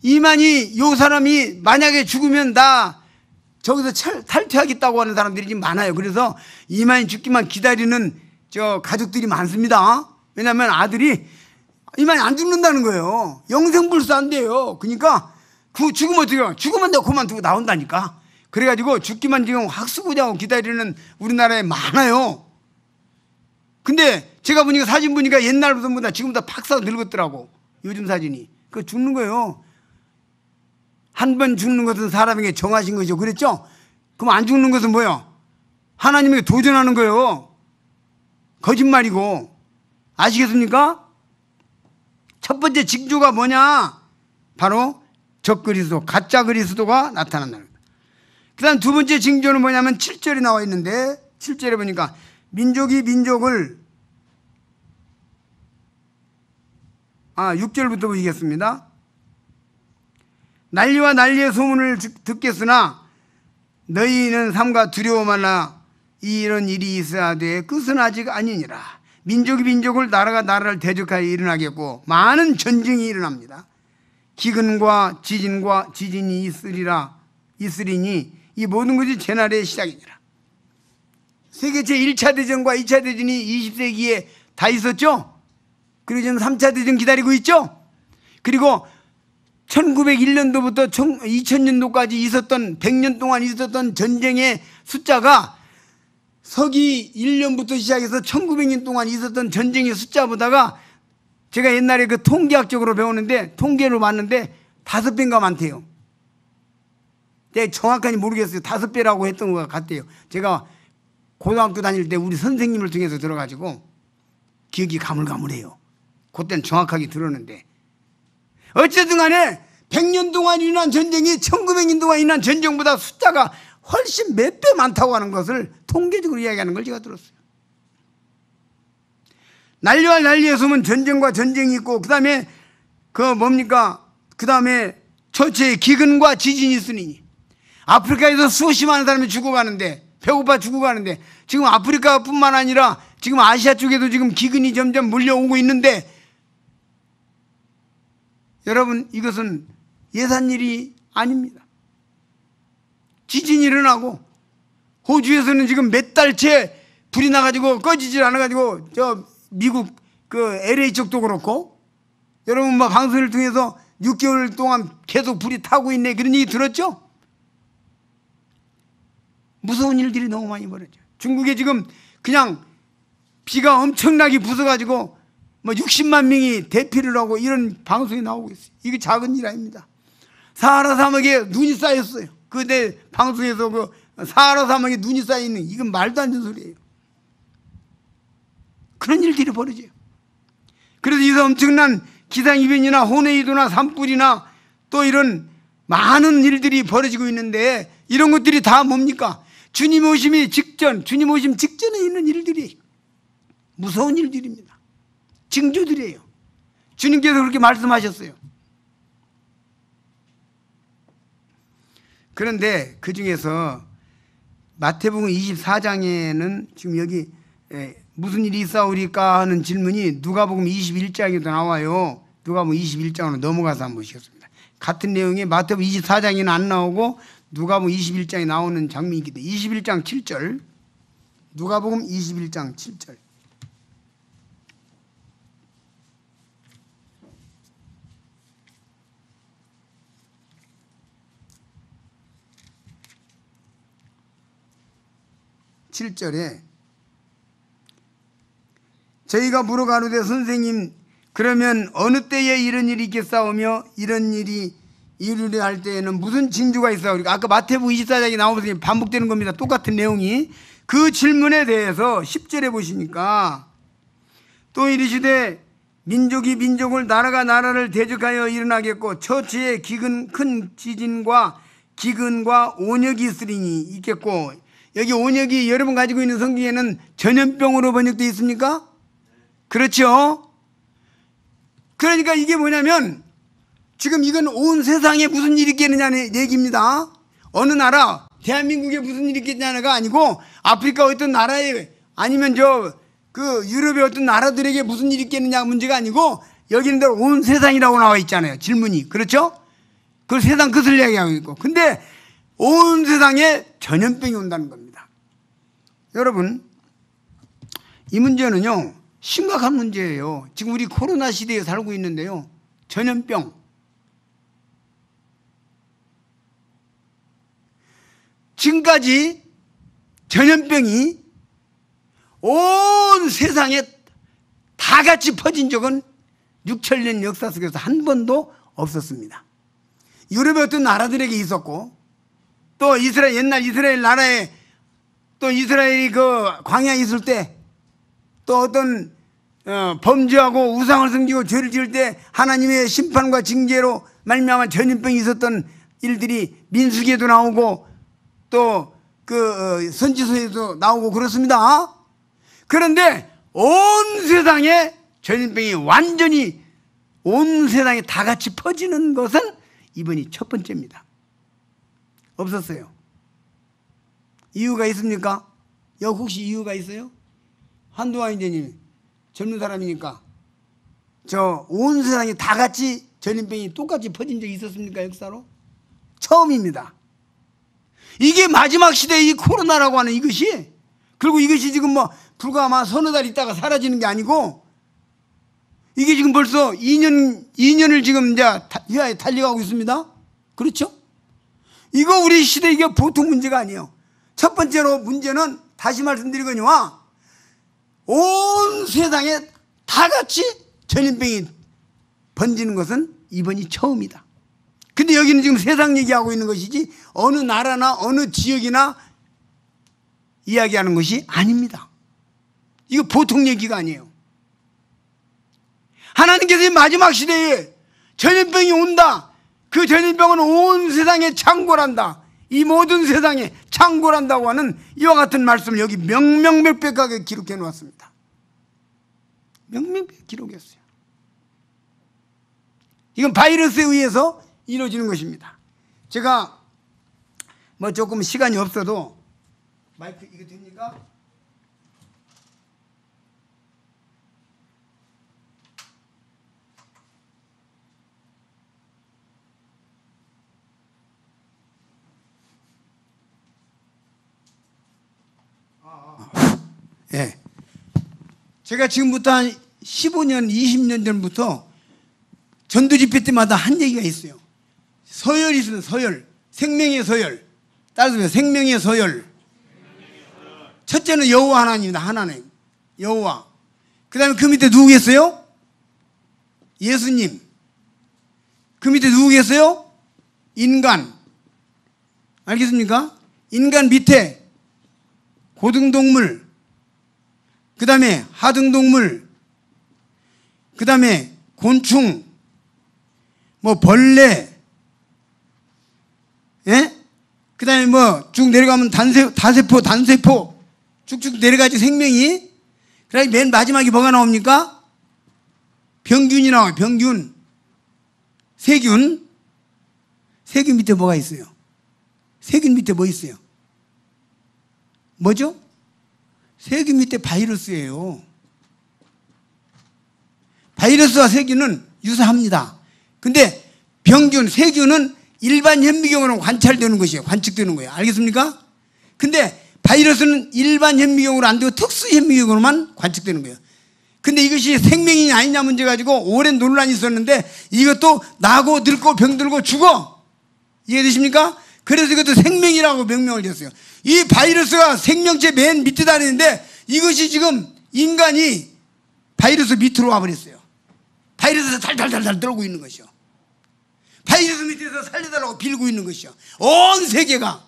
이만희 요 사람이 만약에 죽으면 나 저기서 철, 탈퇴하겠다고 하는 사람들이 지금 많아요 그래서 이만희 죽기만 기다리는 저 가족들이 많습니다 왜냐하면 아들이 이말이안 죽는다는 거예요. 영생불사한데요. 그러니까 그 죽으면 어떻게 해요? 죽으면 내가 그만두고 나온다니까. 그래가지고 죽기만 지금 학수고하고 기다리는 우리나라에 많아요. 근데 제가 보니까 사진 보니까 옛날보다 지금보다 팍사 늙었더라고. 요즘 사진이. 그 죽는 거예요. 한 번 죽는 것은 사람에게 정하신 거죠. 그랬죠? 그럼 안 죽는 것은 뭐예요? 하나님에게 도전하는 거예요. 거짓말이고. 아시겠습니까? 첫 번째 징조가 뭐냐? 바로 적그리스도, 가짜 그리스도가 나타난다는 겁예요그 다음 두 번째 징조는 뭐냐면 7절이 나와 있는데 7절에 보니까 민족이 민족을 아 6절부터 보이겠습니다. 난리와 난리의 소문을 듣겠으나 너희는 삼가 두려워 말라 이런 일이 있어야 돼 끝은 아직 아니니라. 민족이 민족을 나라가 나라를 대적하여 일어나겠고 많은 전쟁이 일어납니다. 기근과 지진과 지진이 있으리라 있으리니 이 모든 것이 제날의 시작이니라. 세계 제1차 대전과 2차 대전이 20세기에 다 있었죠? 그리고 지금 3차 대전 기다리고 있죠? 그리고 1901년도부터 2000년도까지 있었던 100년 동안 있었던 전쟁의 숫자가 서기 1년부터 시작해서 1900년 동안 있었던 전쟁의 숫자 보다가 제가 옛날에 그 통계학적으로 배우는데 통계로 봤는데 다섯 배인가 많대요. 내 네, 정확하게 모르겠어요. 다섯 배라고 했던 것 같아요. 제가 고등학교 다닐 때 우리 선생님을 통해서 들어가지고 기억이 가물가물해요. 그때는 정확하게 들었는데. 어쨌든 간에 100년 동안 일어난 전쟁이 1900년 동안 일어난 전쟁보다 숫자가 훨씬 몇 배 많다고 하는 것을 통계적으로 이야기하는 걸 제가 들었어요. 난리와 난리에 서면 전쟁과 전쟁이 있고 그 다음에 그 뭡니까 그 다음에 처치에 기근과 지진이 있으니 아프리카에서 수십 많은 사람이 죽어가는데 배고파 죽어가는데 지금 아프리카뿐만 아니라 지금 아시아 쪽에도 지금 기근이 점점 물려오고 있는데 여러분 이것은 예산일이 아닙니다. 지진이 일어나고 호주에서는 지금 몇 달째 불이 나가지고 꺼지질 않아가지고 저 미국 그 LA 쪽도 그렇고 여러분 막 뭐 방송을 통해서 6개월 동안 계속 불이 타고 있네 그런 얘기 들었죠? 무서운 일들이 너무 많이 벌어져. 중국에 지금 그냥 비가 엄청나게 부서가지고 뭐 60만 명이 대피를 하고 이런 방송이 나오고 있어요. 이게 작은 일 아닙니다. 사하라 사막에 눈이 쌓였어요. 그내 방송에서 그 사하라 사막에 눈이 쌓여있는 이건 말도 안 되는 소리예요. 그런 일들이 벌어져요. 그래서 이 엄청난 기상이변이나 혼해이도나 산불이나 또 이런 많은 일들이 벌어지고 있는데 이런 것들이 다 뭡니까? 주님 오심이 직전, 주님 오심 직전에 있는 일들이 무서운 일들입니다. 징조들이에요. 주님께서 그렇게 말씀하셨어요. 그런데 그 중에서 마태복음 24장에는 지금 여기 예, 무슨 일이 있사오리까 하는 질문이 누가복음 21장에도 나와요. 누가복음 21장으로 넘어가서 한번 보시겠습니다. 같은 내용이 마태복음 24장에는 안 나오고 누가복음 21장에 나오는 장면이기 때문에 21장 7절 누가복음 21장 7절 7절에 저희가 물어 가로되 선생님 그러면 어느 때에 이런 일이 있겠사오며 이런 일이 이르려 할 때에는 무슨 징조가 있어? 그러니까 아까 마태복 24장에 나오면서 반복되는 겁니다. 똑같은 내용이. 그 질문에 대해서 10절에 보시니까 또 이르시되 민족이 민족을 나라가 나라를 대적하여 일어나겠고 처치에 기근 큰 지진과 기근과 온역이 있으리니 있겠고 여기 온역이 여러분 가지고 있는 성경에는 전염병으로 번역되어 있습니까? 그렇죠? 그러니까 이게 뭐냐면 지금 이건 온 세상에 무슨 일이 있겠느냐는 얘기입니다. 어느 나라, 대한민국에 무슨 일이 있겠냐가 아니고 아프리카 어떤 나라에 아니면 저 그 유럽의 어떤 나라들에게 무슨 일이 있겠느냐 문제가 아니고 여기는 온 세상이라고 나와 있잖아요. 질문이. 그렇죠? 그 세상 끝을 이야기하고 있고. 근데 온 세상에 전염병이 온다는 겁니다. 여러분, 이 문제는요, 심각한 문제예요. 지금 우리 코로나 시대에 살고 있는데요. 전염병. 지금까지 전염병이 온 세상에 다 같이 퍼진 적은 6천년 역사 속에서 한 번도 없었습니다. 유럽의 어떤 나라들에게 있었고 또 이스라엘 옛날 이스라엘 나라에 또 이스라엘이 그 광야 에 있을 때 또 어떤 어, 범죄하고 우상을 섬기고 죄를 지을 때 하나님의 심판과 징계로 말미암아 전염병이 있었던 일들이 민수기에도 나오고 또그 어, 선지서에도 나오고 그렇습니다. 그런데 온 세상에 전염병이 완전히 온 세상에 다 같이 퍼지는 것은 이번이 첫 번째입니다. 없었어요. 이유가 있습니까? 여 혹시 이유가 있어요? 한두아이재님 젊은 사람이니까 저 온세상이다 같이 전염병이 똑같이 퍼진 적이 있었습니까 역사로? 처음입니다. 이게 마지막 시대의 이 코로나라고 하는 이것이 그리고 이것이 지금 뭐 불과 아 서너 달 있다가 사라지는 게 아니고 이게 지금 벌써 2년 2년을 지금 이제 휘하에 달려가고 있습니다. 그렇죠? 이거 우리 시대 이게 보통 문제가 아니에요. 첫 번째로 문제는 다시 말씀드리거니와 온 세상에 다 같이 전염병이 번지는 것은 이번이 처음이다. 근데 여기는 지금 세상 얘기하고 있는 것이지 어느 나라나 어느 지역이나 이야기하는 것이 아닙니다. 이거 보통 얘기가 아니에요. 하나님께서 마지막 시대에 전염병이 온다. 그 전염병은 온 세상에 창궐한다. 이 모든 세상에 창궐한다고 하는 이와 같은 말씀을 여기 명명백백하게 기록해 놓았습니다. 명명백 기록했어요. 이건 바이러스에 의해서 이루어지는 것입니다. 제가 뭐 조금 시간이 없어도 마이크 이거 됩니까? 예. 제가 지금부터 한 15년, 20년 전부터 전두 집회 때마다 한 얘기가 있어요. 서열이 있어요, 서열. 생명의 서열. 따라서 생명의 서열. 첫째는 여호와 하나님입니다. 하나님. 여호와. 그 다음에 그 밑에 누구겠어요? 예수님. 그 밑에 누구겠어요? 인간. 알겠습니까? 인간 밑에 고등동물, 그 다음에 하등동물, 그 다음에 곤충, 뭐 벌레, 예? 그 다음에 뭐 쭉 내려가면 단세, 다세포, 단세포, 쭉쭉 내려가지 생명이. 그 다음에 맨 마지막에 뭐가 나옵니까? 병균이 나와요, 병균. 세균. 세균 밑에 뭐가 있어요? 세균 밑에 뭐 있어요? 뭐죠? 세균 밑에 바이러스예요. 바이러스와 세균은 유사합니다. 근데 병균, 세균은 일반 현미경으로 관찰되는 것이에요. 관측되는 거예요. 알겠습니까? 근데 바이러스는 일반 현미경으로 안 되고 특수 현미경으로만 관측되는 거예요. 근데 이것이 생명이 냐 아니냐 문제 가지고 오랜 논란이 있었는데 이것도 나고 늙고 병들고 죽어. 이해되십니까? 그래서 이것도 생명이라고 명명을 줬어요. 이 바이러스가 생명체 맨 밑에 다니는데 이것이 지금 인간이 바이러스 밑으로 와버렸어요. 바이러스 달달달달 떨고 있는 것이요. 바이러스 밑에서 살려달라고 빌고 있는 것이요. 온 세계가.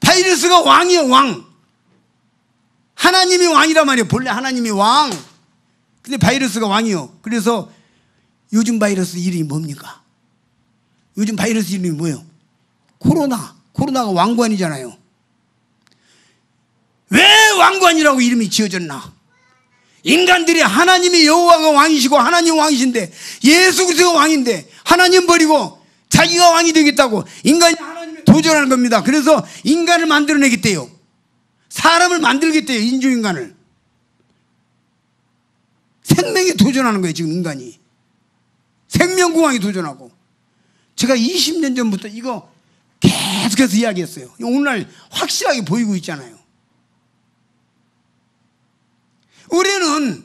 바이러스가 왕이요, 왕. 하나님이 왕이란 말이에요. 본래 하나님이 왕. 근데 바이러스가 왕이요. 그래서 요즘 바이러스 이름이 뭡니까? 요즘 바이러스 이름이 뭐예요? 코로나, 코로나가 왕관이잖아요. 왜 왕관이라고 이름이 지어졌나? 인간들이 하나님이 여호와가 왕이시고 하나님 왕이신데 예수 그리스도가 왕인데 하나님 버리고 자기가 왕이 되겠다고 인간이 하나님 도전하는 겁니다. 그래서 인간을 만들어내겠대요. 사람을 만들겠대요. 인조인간을. 생명이 도전하는 거예요. 지금 인간이. 생명공항이 도전하고. 제가 20년 전부터 이거 계속해서 이야기했어요. 오늘날 확실하게 보이고 있잖아요. 우리는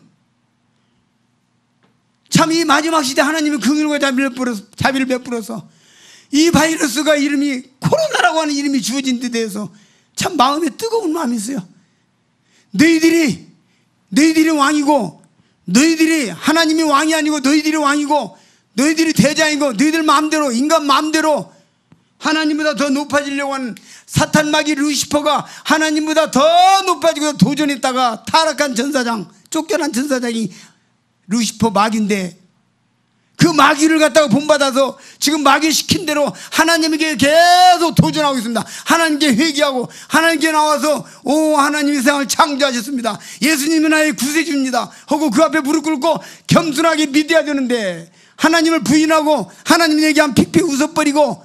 참 이 마지막 시대 하나님이 긍휼과 자비를 베풀어서, 자비를 베풀어서 이 바이러스가 이름이 코로나라고 하는 이름이 주어진 데 대해서 참 마음에 뜨거운 마음이 있어요. 너희들이 너희들이 왕이고 너희들이 하나님이 왕이 아니고 너희들이 왕이고 너희들이 대장이고 너희들 마음대로 인간 마음대로 하나님보다 더 높아지려고 하는 사탄 마귀 루시퍼가 하나님보다 더 높아지고 도전했다가 타락한 전사장, 쫓겨난 전사장이 루시퍼 마귀인데 그 마귀를 갖다가 본받아서 지금 마귀 시킨 대로 하나님에게 계속 도전하고 있습니다. 하나님께 회개하고 하나님께 나와서 오하나님의 세상을 창조하셨습니다. 예수님은 나의 구세주입니다. 하고 그 앞에 무릎 꿇고 겸손하게 믿어야 되는데 하나님을 부인하고 하나님 얘기하면 픽픽 웃어버리고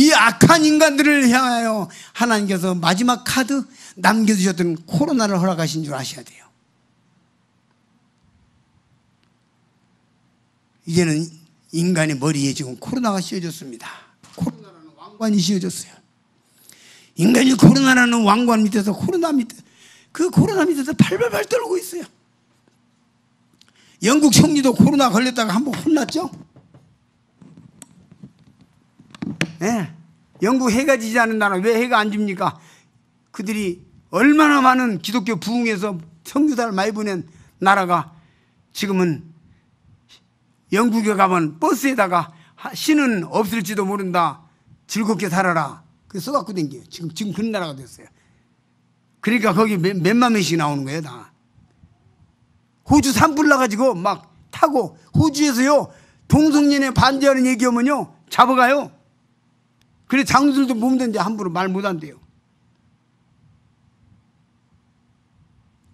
이 악한 인간들을 향하여 하나님께서 마지막 카드 남겨주셨던 코로나를 허락하신 줄 아셔야 돼요. 이제는 인간의 머리에 지금 코로나가 씌워졌습니다. 코로나라는 왕관이 씌워졌어요. 인간이 코로나라는 왕관 밑에서 코로나 밑에 그 코로나 밑에서 발발발 떨고 있어요. 영국 총리도 코로나 걸렸다가 한번 혼났죠? 예. 영국 해가 지지 않는 나라 왜 해가 안 집니까? 그들이 얼마나 많은 기독교 부흥에서 성교사를 많이 보낸 나라가 지금은 영국에 가면 버스에다가 신은 없을지도 모른다. 즐겁게 살아라. 그 써갖고 댕겨요. 지금, 지금 그런 나라가 됐어요. 그러니까 거기 몇만 명씩 나오는 거예요, 다. 호주 산불 나가지고 막 타고, 호주에서요, 동성년에 반대하는 얘기하면요, 잡아가요. 그래 장수들도 몸된데 함부로 말 못한대요.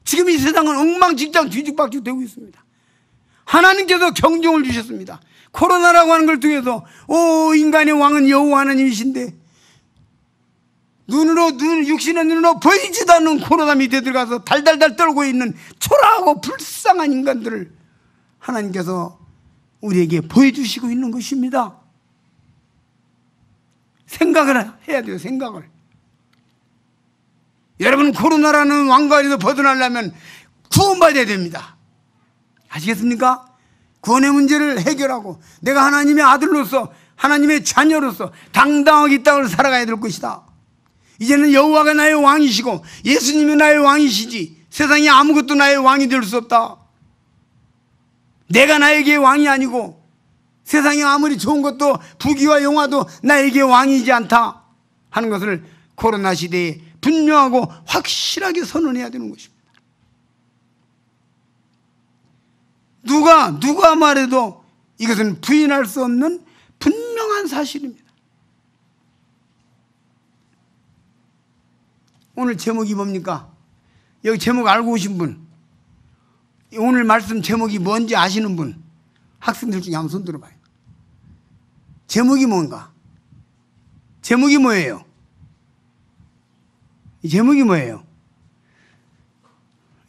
지금 이 세상은 엉망진창 뒤죽박죽 되고 있습니다. 하나님께서 경종을 주셨습니다. 코로나라고 하는 걸 통해서 오 인간의 왕은 여호와 하나님이신데 눈으로 눈 육신의 눈으로 보이지도 않는 코로나 밑에 들어가서 달달달 떨고 있는 초라하고 불쌍한 인간들을 하나님께서 우리에게 보여주시고 있는 것입니다. 생각을 해야 돼요. 생각을. 여러분 코로나라는 왕관에서 벗어나려면 구원받아야 됩니다. 아시겠습니까? 구원의 문제를 해결하고 내가 하나님의 아들로서 하나님의 자녀로서 당당하게 이 땅을 살아가야 될 것이다. 이제는 여호와가 나의 왕이시고 예수님이 나의 왕이시지 세상이 아무것도 나의 왕이 될 수 없다. 내가 나에게 왕이 아니고 세상에 아무리 좋은 것도 부귀와 영화도 나에게 왕이지 않다 하는 것을 코로나 시대에 분명하고 확실하게 선언해야 되는 것입니다. 누가 누가 말해도 이것은 부인할 수 없는 분명한 사실입니다. 오늘 제목이 뭡니까? 여기 제목 알고 오신 분, 오늘 말씀 제목이 뭔지 아시는 분, 학생들 중에 한번 손 들어봐요. 제목이 뭔가? 제목이 뭐예요? 이 제목이 뭐예요?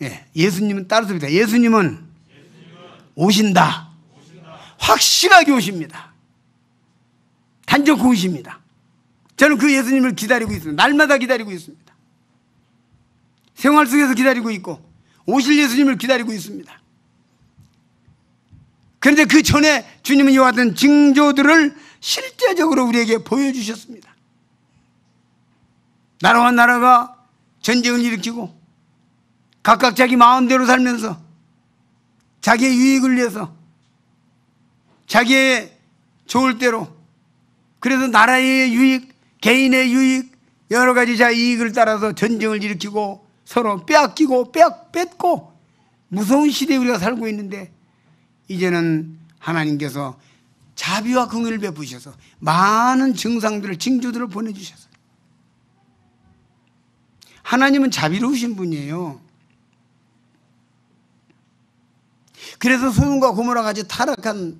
예, 예수님은 따르습니다. 예수님은, 오신다. 확실하게 오십니다. 단정코 오십니다. 저는 그 예수님을 기다리고 있습니다. 날마다 기다리고 있습니다. 생활 속에서 기다리고 있고 오실 예수님을 기다리고 있습니다. 그런데 그 전에 주님은 이와 같은 징조들을 실제적으로 우리에게 보여주셨습니다. 나라와 나라가 전쟁을 일으키고 각각 자기 마음대로 살면서 자기의 유익을 위해서 자기의 좋을 대로 그래서 나라의 유익, 개인의 유익, 여러 가지 자 이익을 따라서 전쟁을 일으키고 서로 빼앗기고 빼앗, 고 무서운 시대에 우리가 살고 있는데 이제는 하나님께서 자비와 긍휼을 베푸셔서 많은 증상들을 징조들을 보내주셔서 하나님은 자비로우신 분이에요. 그래서 소금과 고모라 같이 타락한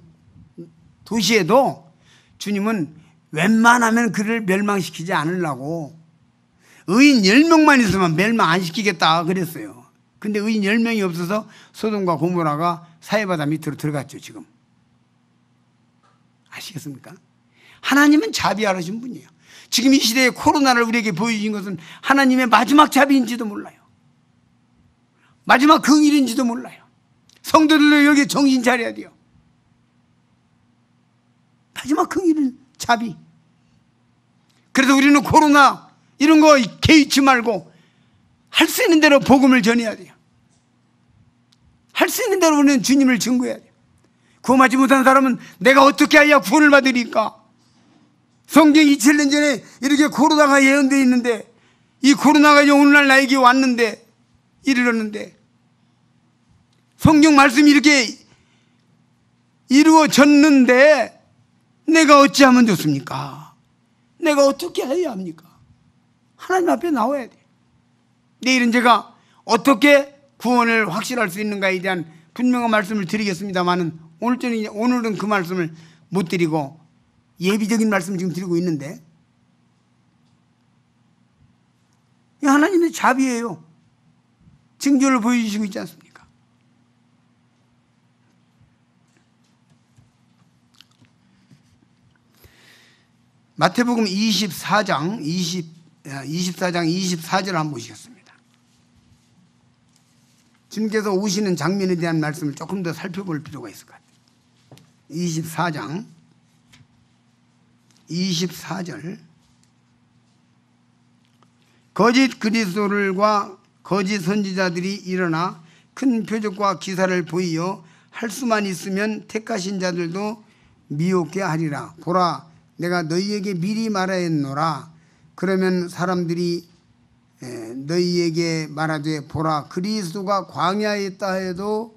도시에도 주님은 웬만하면 그를 멸망시키지 않으려고 의인 10명만 있으면 멸망 안 시키겠다 그랬어요. 근데 의인 10명이 없어서 소돔과 고모라가 사회바다 밑으로 들어갔죠, 지금. 아시겠습니까? 하나님은 자비하신 분이에요. 지금 이 시대에 코로나를 우리에게 보여주신 것은 하나님의 마지막 자비인지도 몰라요. 마지막 긍일인지도 몰라요. 성도들로 여기 정신 차려야 돼요. 마지막 긍일은 자비. 그래서 우리는 코로나 이런 거 개의치 말고 할 수 있는 대로 복음을 전해야 돼요. 할수 있는 대로 우리는 주님을 증거해야 돼요. 구원하지 못한 사람은 내가 어떻게 해야 구원을 받으니까? 성경 27년 전에 이렇게 코로나가 예언되어 있는데 이 코로나가 이제 오늘날 나에게 왔는데 이르렀는데 성경 말씀이 이렇게 이루어졌는데 내가 어찌하면 좋습니까? 내가 어떻게 해야 합니까? 하나님 앞에 나와야 돼. 내일은 제가 어떻게 구원을 확실할 수 있는가에 대한 분명한 말씀을 드리겠습니다만은 오늘은 오늘은 그 말씀을 못 드리고 예비적인 말씀 을 지금 드리고 있는데 하나님의 자비예요. 증조를 보여주시고 있지 않습니까? 마태복음 24장 20 24장 24절 한번 보시겠습니다. 주님께서 오시는 장면에 대한 말씀을 조금 더 살펴볼 필요가 있을 것 같아요. 24장 24절 거짓 그리스도를과 거짓 선지자들이 일어나 큰 표적과 기사를 보이어 할 수만 있으면 택하신 자들도 미혹게 하리라 보라 내가 너희에게 미리 말하였노라 그러면 사람들이 예, 너희에게 말하되 보라 그리스도가 광야에 있다 해도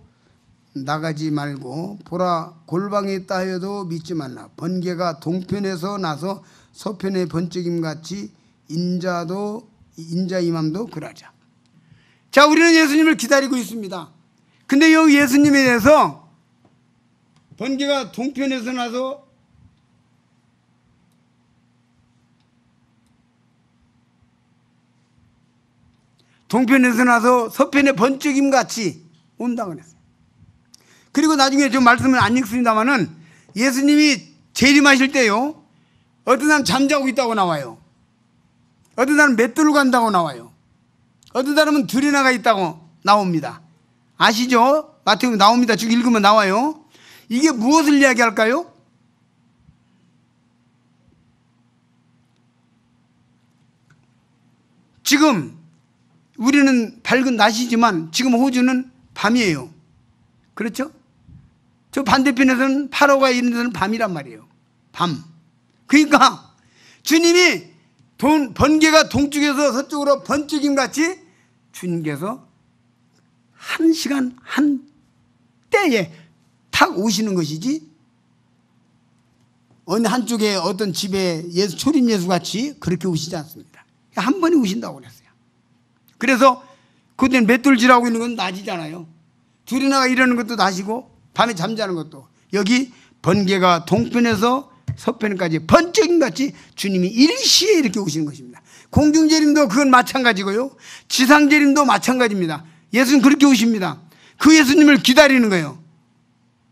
나가지 말고 보라 골방에 있다 해도 믿지 말라 번개가 동편에서 나서 서편의 번쩍임 같이 인자도 인자 이함도 그러자 자 우리는 예수님을 기다리고 있습니다 근데 여기 예수님에 대해서 번개가 동편에서 나서 동편에서 나서 서편의 번쩍임 같이 온다 그랬어요. 그리고 나중에 좀 말씀을 안 읽습니다만은 예수님이 재림하실 때요. 어떤 사람 잠자고 있다고 나와요. 어떤 사람 맷돌로 간다고 나와요. 어떤 사람은 들이 나가 있다고 나옵니다. 아시죠? 마태복음 나옵니다. 쭉 읽으면 나와요. 이게 무엇을 이야기할까요? 지금 우리는 밝은 낮이지만 지금 호주는 밤이에요. 그렇죠? 저 반대편에서는 파로가 있는 데는 밤이란 말이에요. 밤. 그러니까 주님이 돈, 번개가 동쪽에서 서쪽으로 번쩍임 같이 주님께서 한 시간 한 때에 탁 오시는 것이지 어느 한쪽에 어떤 집에 예수, 초림 예수 같이 그렇게 오시지 않습니다. 한 번에 오신다고 그랬어요. 그래서 그때 맷돌질하고 있는 건 낮이잖아요. 둘이나 이러는 것도 낮이고 밤에 잠자는 것도 여기 번개가 동편에서 서편까지 번쩍인 같이 주님이 일시에 이렇게 오시는 것입니다. 공중재림도 그건 마찬가지고요. 지상재림도 마찬가지입니다. 예수는 그렇게 오십니다. 그 예수님을 기다리는 거예요.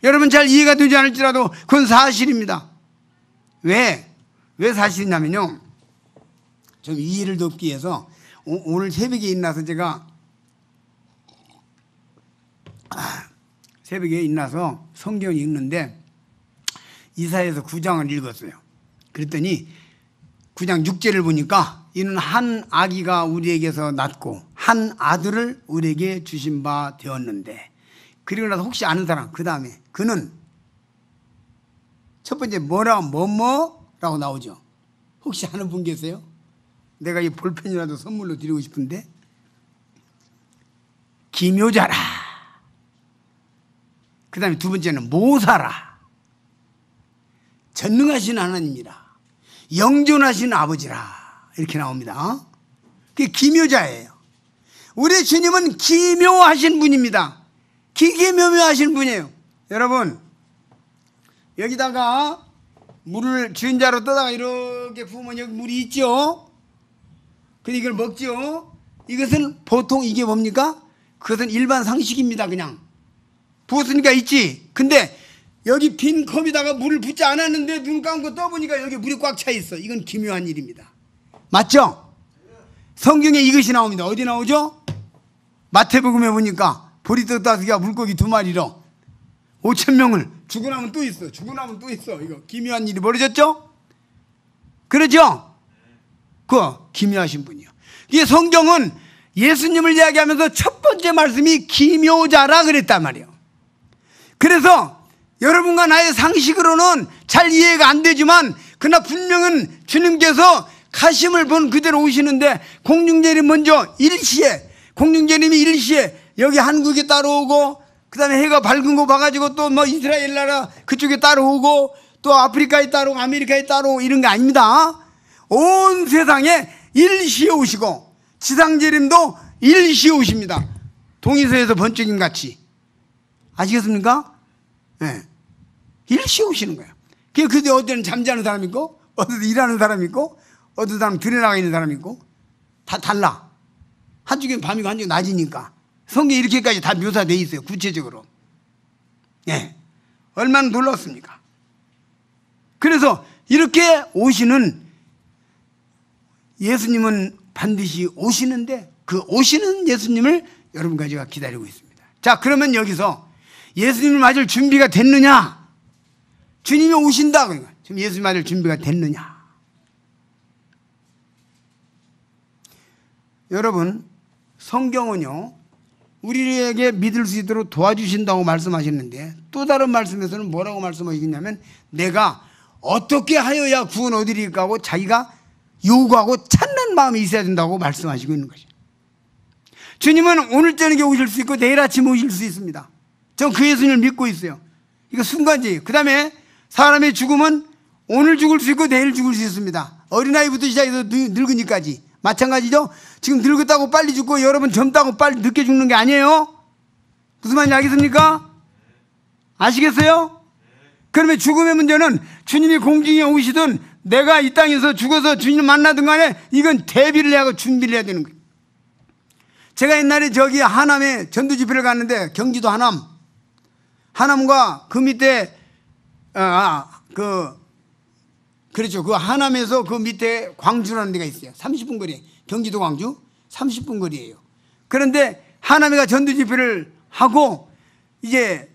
여러분 잘 이해가 되지 않을지라도 그건 사실입니다. 왜? 왜 사실이냐면요. 좀 이해를 돕기 위해서 오, 늘 새벽에 일어나서 제가 아, 새벽에 일어나서 성경 읽는데 이사에서 9장을 읽었어요. 그랬더니 9장 6절를 보니까 이는 한 아기가 우리에게서 낳고 한 아들을 우리에게 주신 바 되었는데 그리고 나서 혹시 아는 사람 그 다음에 그는 첫 번째 뭐라 뭐뭐라고 나오죠. 혹시 아는 분 계세요? 내가 이 볼펜이라도 선물로 드리고 싶은데 기묘자라. 그 다음에 두 번째는 모사라. 전능하신 하나님이라. 영존하신 아버지라. 이렇게 나옵니다. 어? 그게 기묘자예요. 우리 주님은 기묘하신 분입니다. 기기묘묘하신 분이에요. 여러분, 여기다가 물을 주인자로 떠다가 이렇게 부으면 여기 물이 있죠? 근데 이걸 먹죠. 이것은 보통 이게 뭡니까? 그것은 일반 상식입니다. 그냥 부었으니까 있지. 근데 여기 빈 컵에다가 물을 붓지 않았는데 눈 감고 떠보니까 여기 물이 꽉 차 있어. 이건 기묘한 일입니다. 맞죠? 성경에 이것이 나옵니다. 어디 나오죠? 마태복음에 보니까 보리떡 다스기가 물고기 두 마리로 5천 명을 죽고 나면 또 있어. 죽고 나면 또 있어. 이거 기묘한 일이 벌어졌죠? 그러죠? 그 기묘하신 분이요. 이 성경은 예수님을 이야기하면서 첫 번째 말씀이 기묘자라 그랬단 말이에요. 그래서 여러분과 나의 상식으로는 잘 이해가 안 되지만 그러나 분명은 주님께서 가심을 본 그대로 오시는데 공중제님 먼저 일시에 공중제님이 일시에 여기 한국에 따로오고 그다음에 해가 밝은 거 봐가지고 또 뭐 이스라엘 나라 그쪽에 따로오고또 아프리카에 따로 아메리카에 따로 이런 게 아닙니다. 온 세상에 일시에 오시고 지상재림도 일시에 오십니다. 동의서에서 번쩍임 같이. 아시겠습니까? 예. 네. 일시에 오시는 거예요. 그게 그때 어디는 잠자는 사람 있고, 어디서 일하는 사람 있고, 어떤 사람 들여나가 있는 사람 있고, 다 달라. 한쪽엔 밤이고 한쪽엔 낮이니까. 성경 이렇게까지 다 묘사되어 있어요. 구체적으로. 예. 네. 얼마나 놀랐습니까? 그래서 이렇게 오시는 예수님은 반드시 오시는데 그 오시는 예수님을 여러분 까지가 기다리고 있습니다. 자, 그러면 여기서 예수님을 맞을 준비가 됐느냐? 주님이 오신다. 지금 예수님 맞을 준비가 됐느냐? 여러분, 성경은요, 우리에게 믿을 수 있도록 도와주신다고 말씀하셨는데 또 다른 말씀에서는 뭐라고 말씀하시냐면 내가 어떻게 하여야 구원 얻으리까 하고 자기가 요구하고 찾는 마음이 있어야 된다고 말씀하시고 있는 거죠. 주님은 오늘 저녁에 오실 수 있고 내일 아침 오실 수 있습니다. 전 그 예수님을 믿고 있어요. 이거 순간제예요. 그 다음에 사람의 죽음은 오늘 죽을 수 있고 내일 죽을 수 있습니다. 어린아이부터 시작해서 늙은이까지. 마찬가지죠? 지금 늙었다고 빨리 죽고 여러분 젊다고 빨리 늦게 죽는 게 아니에요? 무슨 말인지 알겠습니까? 아시겠어요? 그러면 죽음의 문제는 주님이 공중에 오시든 내가 이 땅에서 죽어서 주님 만나든 간에 이건 대비를 해야 하고 준비를 해야 되는 거예요. 제가 옛날에 저기 하남에 전도집회를 갔는데 경기도 하남. 하남과 그 밑에, 아, 아, 그, 그렇죠. 그 하남에서 그 밑에 광주라는 데가 있어요. 30분 거리. 경기도 광주 30분 거리예요 그런데 하남에가 전도집회를 하고 이제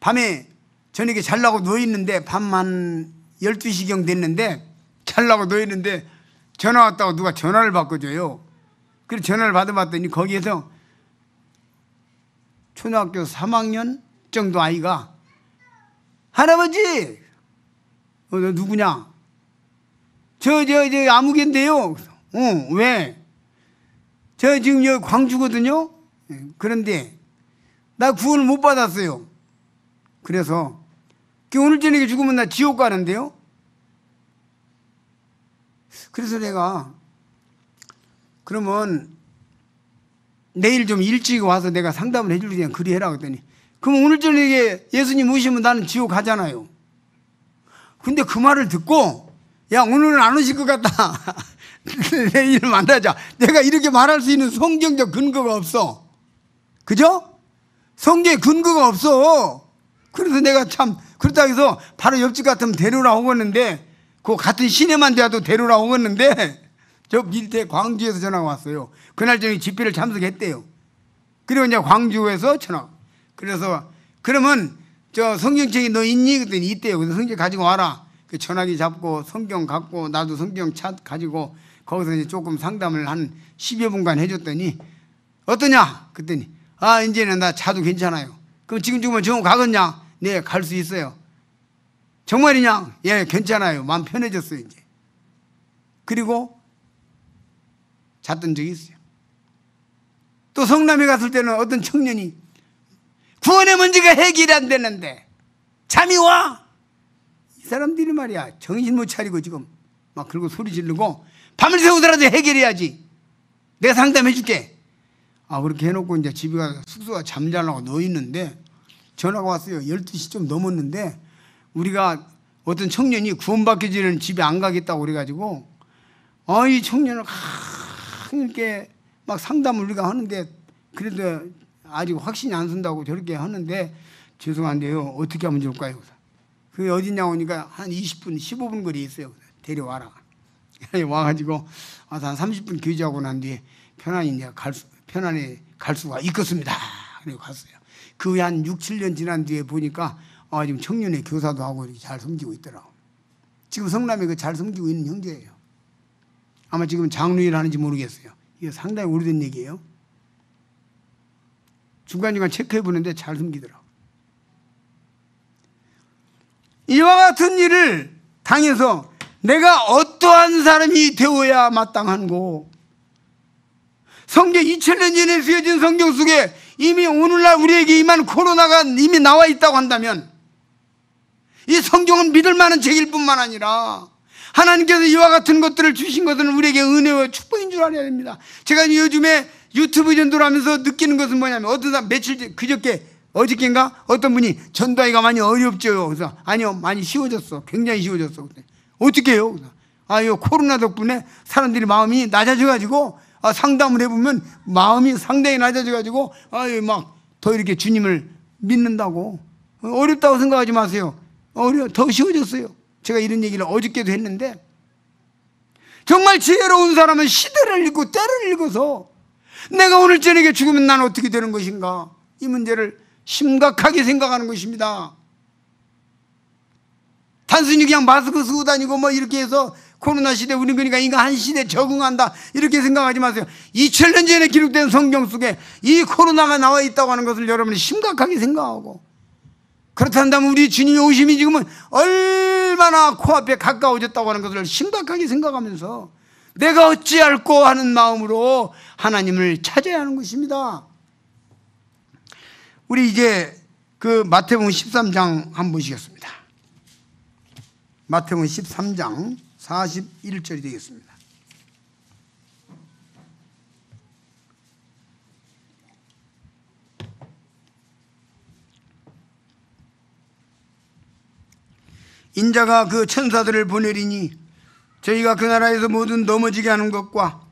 밤에 저녁에 잘라고 누워있는데 밤만 12시경 됐는데 잘라고 놓였는데 전화 왔다고 누가 전화를 바꿔줘요. 그래서 전화를 받아봤더니 거기에서 초등학교 3학년 정도 아이가 할아버지 어, 너 누구냐? 저저 저 아무개인데요. 어 왜? 저 지금 여기 광주거든요. 예, 그런데 나 구원을 못 받았어요. 그래서 오늘 저녁에 죽으면 나 지옥 가는데요? 그래서 내가 그러면 내일 좀 일찍 와서 내가 상담을 해줄 테니까 그리 해라 그랬더니 그럼 오늘 저녁에 예수님 오시면 나는 지옥 가잖아요. 근데 그 말을 듣고 야 오늘은 안 오실 것 같다. 내일 만나자. 내가 이렇게 말할 수 있는 성경적 근거가 없어. 그죠? 성경에 근거가 없어. 그래서 내가 참 그렇다고 해서 바로 옆집 같으면 데려라 오겠는데 그 같은 시내만 돼도 데려라 오겠는데 저 밀대 광주에서 전화가 왔어요. 그날 저녁 집회를 참석했대요. 그리고 이제 광주에서 전화. 그래서 그러면 저 성경책이 너 있니? 그랬더니 있대요. 그래서 성경 가지고 와라. 그 전화기 잡고 성경 갖고 나도 성경 찾 가지고 거기서 이제 조금 상담을 한 10여 분간 해줬더니 어떠냐? 그랬더니 아, 이제는 나차도 괜찮아요. 그럼 지금 죽으면 정원 가겠냐? 네, 갈 수 있어요. 정말이냐? 예, 괜찮아요. 마음 편해졌어요, 이제. 그리고 잤던 적이 있어요. 또 성남에 갔을 때는 어떤 청년이 구원의 문제가 해결이 안 되는데 잠이 와! 이 사람들이 말이야. 정신 못 차리고 지금 막 그러고 소리 지르고 밤을 새우더라도 해결해야지. 내가 상담해 줄게. 아, 그렇게 해놓고 이제 집에 가서 숙소가 잠자려고 누워있는데 전화가 왔어요. 12시 좀 넘었는데 우리가 어떤 청년이 구원받기 전에는 집에 안 가겠다고 그래가지고 아, 이 청년을 이렇게 막 상담을 우리가 하는데 그래도 아직 확신이 안 선다고 저렇게 하는데 죄송한데요. 어떻게 하면 좋을까요? 그 어디냐 고하니까한 20분, 15분 거리에 있어요. 데려와라. 와가지고 와서 한 30분 교제하고 난 뒤에 편안히 내제갈 수, 편안히 갈 수가 있겠습니다. 그리고 갔어요. 그 후에 한 6, 7년 지난 뒤에 보니까 아, 지금 청년회 교사도 하고 이렇게 잘 섬기고 있더라고. 지금 성남에 그잘 섬기고 있는 형제예요. 아마 지금 장로일 하는지 모르겠어요. 이게 상당히 오래된 얘기예요. 중간중간 체크해 보는데 잘 숨기더라고. 이와 같은 일을 당해서 내가 어떠한 사람이 되어야 마땅한고 성경 2000년 전에 쓰여진 성경 속에 이미 오늘날 우리에게 임한 코로나가 이미 나와 있다고 한다면 이 성경은 믿을 만한 책일 뿐만 아니라 하나님께서 이와 같은 것들을 주신 것은 우리에게 은혜와 축복인 줄 알아야 됩니다. 제가 요즘에 유튜브 전도를 하면서 느끼는 것은 뭐냐면 어떤 사람 며칠 그저께 어저께인가 어떤 분이 전도하기가 많이 어렵죠. 그래서 아니요 많이 쉬워졌어. 굉장히 쉬워졌어. 어떻게 해요? 아유 코로나 덕분에 사람들이 마음이 낮아져가지고 아, 상담을 해보면 마음이 상당히 낮아져가지고, 아유, 막더 이렇게 주님을 믿는다고. 어렵다고 생각하지 마세요. 어려, 더 쉬워졌어요. 제가 이런 얘기를 어저께도 했는데, 정말 지혜로운 사람은 시대를 읽고 때를 읽어서 내가 오늘 저녁에 죽으면 난 어떻게 되는 것인가. 이 문제를 심각하게 생각하는 것입니다. 단순히 그냥 마스크 쓰고 다니고 뭐 이렇게 해서 코로나 시대 우리 그러니까 인간한 시대에 적응한다 이렇게 생각하지 마세요. 2000년 전에 기록된 성경 속에 이 코로나가 나와 있다고 하는 것을 여러분이 심각하게 생각하고 그렇다면 우리 주님의 오심이 지금은 얼마나 코앞에 가까워졌다고 하는 것을 심각하게 생각하면서 내가 어찌할꼬 하는 마음으로 하나님을 찾아야 하는 것입니다. 우리 이제 그 마태복음 13장 한번 보시겠습니다. 마태복음 13장 41절이 되겠습니다. 인자가 그 천사들을 보내리니 저희가 그 나라에서 모든 넘어지게 하는 것과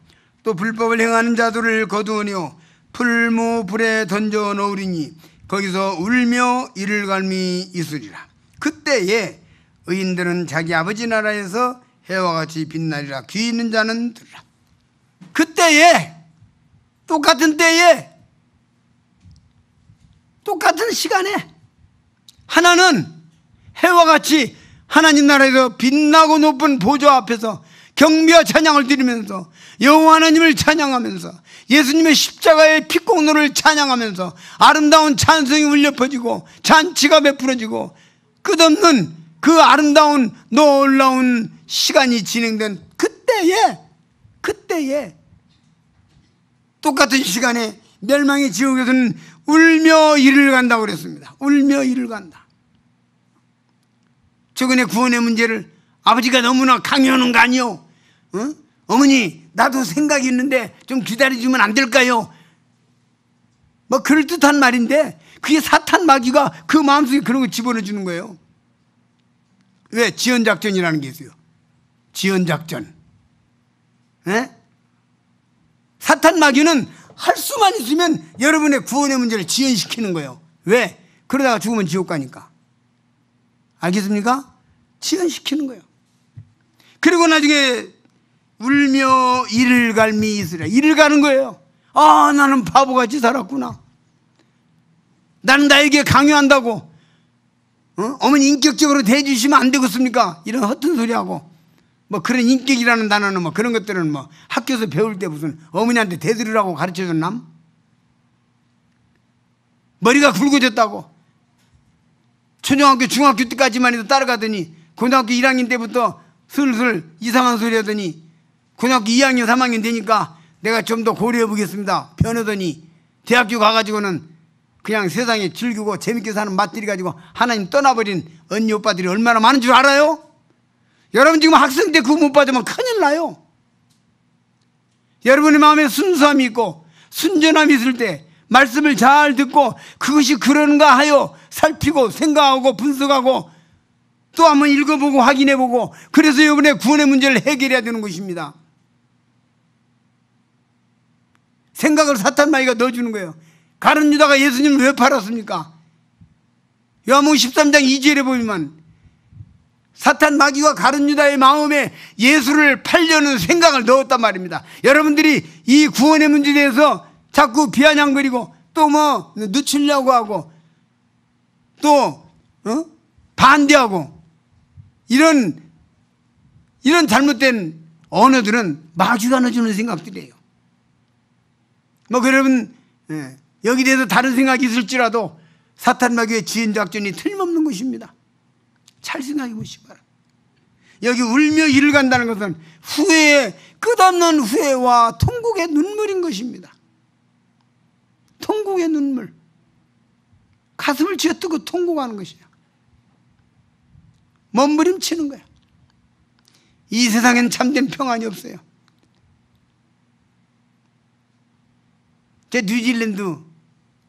또 불법을 행하는 자들을 거두으며 풀무 불에 던져 놓으리니 거기서 울며 이를 갈미 있으리라. 그때에 의인들은 자기 아버지 나라에서 해와 같이 빛나리라 귀 있는 자는 들라 그때에 똑같은 때에 똑같은 시간에 하나는 해와 같이 하나님 나라에서 빛나고 높은 보좌 앞에서 경비와 찬양을 드리면서 여호와 하나님을 찬양하면서 예수님의 십자가의 피공노를 찬양하면서 아름다운 찬송이 울려 퍼지고 잔치가 베풀어지고 끝없는 그 아름다운 놀라운 시간이 진행된 그때에 그때에 똑같은 시간에 멸망의 지옥에서는 울며 일을 간다고 그랬습니다. 울며 일을 간다. 최근에 구원의 문제를 아버지가 너무나 강요하는 거 아니요? 어? 어머니 나도 생각이 있는데 좀 기다려주면 안 될까요? 뭐 그럴듯한 말인데 그게 사탄 마귀가 그 마음속에 그런 걸 집어넣어주는 거예요. 왜? 지연작전이라는 게 있어요. 지연작전. 에? 예? 사탄 마귀는 할 수만 있으면 여러분의 구원의 문제를 지연시키는 거예요. 왜? 그러다가 죽으면 지옥 가니까. 알겠습니까? 지연시키는 거예요. 그리고 나중에 울며 이를 갈미 있으라. 이를 가는 거예요. 아, 나는 바보같이 살았구나. 난 나에게 강요한다고. 어? 머니 인격적으로 대해주시면 안 되겠습니까? 이런 허튼 소리하고. 뭐 그런 인격이라는 단어는 뭐 그런 것들은 뭐 학교에서 배울 때 무슨 어머니한테 대들으라고 가르쳐 줬남? 머리가 굵어졌다고. 초등학교, 중학교 때까지만 해도 따라가더니 고등학교 1학년 때부터 슬슬 이상한 소리 하더니 고등학교 2학년, 3학년 되니까 내가 좀 더 고려해 보겠습니다. 변하더니 대학교 가가지고는 그냥 세상에 즐기고 재밌게 사는 맛들이 가지고 하나님 떠나버린 언니 오빠들이 얼마나 많은 줄 알아요? 여러분 지금 학생 때 그거 못 받으면 큰일 나요. 여러분의 마음에 순수함이 있고 순전함이 있을 때 말씀을 잘 듣고 그것이 그런가 하여 살피고 생각하고 분석하고 또 한번 읽어보고 확인해보고 그래서 이번에 구원의 문제를 해결해야 되는 것입니다. 생각을 사탄 마귀가 넣어주는 거예요. 가른 유다가 예수님왜 팔았습니까? 요한복음 13장 2절에 보면 사탄 마귀가 가른 유다의 마음에 예수를 팔려는 생각을 넣었단 말입니다. 여러분들이 이 구원의 문제에 대해서 자꾸 비아냥거리고 또 뭐 늦추려고 하고 또 어? 반대하고 이런 이런 잘못된 언어들은 마귀가 넣어주는 생각들이에요. 뭐 여러분 예. 여기 대해서 다른 생각이 있을지라도 사탄 마귀의 지인 작전이 틀림없는 것입니다. 잘 생각해 보시기 바랍니다. 여기 울며 일을 간다는 것은 후회의 끝없는 후회와 통곡의 눈물인 것입니다. 통곡의 눈물. 가슴을 쥐어뜨고 통곡하는 것이야. 몸부림치는 거야. 이 세상엔 참된 평안이 없어요. 제 뉴질랜드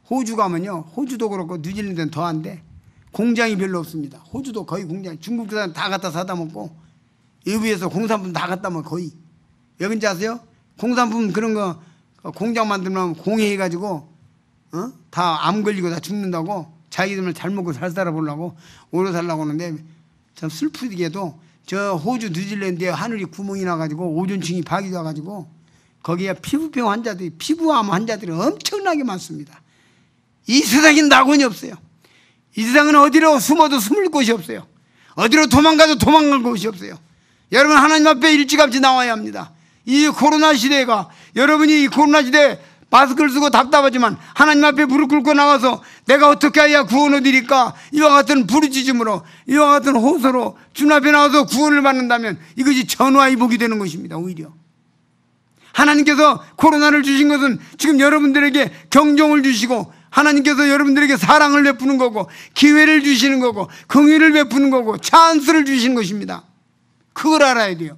호주 가면요. 호주도 그렇고 뉴질랜드는 더한데 공장이 별로 없습니다. 호주도 거의 공장, 중국 사람 다 갖다 사다 먹고 외부에서 공산품 다 갖다 먹고 거의. 여긴지 아세요? 공산품 그런 거 어, 공장 만들면 공해해가지고 어? 다 암 걸리고 다 죽는다고 자기들 잘 먹고 살 살아보려고 오래 살라고 하는데 참 슬프게도 저 호주 뉴질랜드에 하늘이 구멍이 나가지고 오존층이 파괴돼가지고 거기에 피부병 환자들이 피부암 환자들이 엄청나게 많습니다. 이 세상엔 낙원이 없어요. 이 세상은 어디로 숨어도 숨을 곳이 없어요. 어디로 도망가도 도망갈 곳이 없어요. 여러분 하나님 앞에 일찌감치 나와야 합니다. 이 코로나 시대가 여러분이 이 코로나 시대 에 마스크를 쓰고 답답하지만 하나님 앞에 무릎 꿇고 나와서 내가 어떻게 해야 구원을 드릴까 이와 같은 부르짖음으로 이와 같은 호소로 주님 앞에 나와서 구원을 받는다면 이것이 전화위복이 되는 것입니다 오히려 하나님께서 코로나를 주신 것은 지금 여러분들에게 경종을 주시고 하나님께서 여러분들에게 사랑을 베푸는 거고 기회를 주시는 거고 긍휼을 베푸는 거고 찬스를 주시는 것입니다. 그걸 알아야 돼요.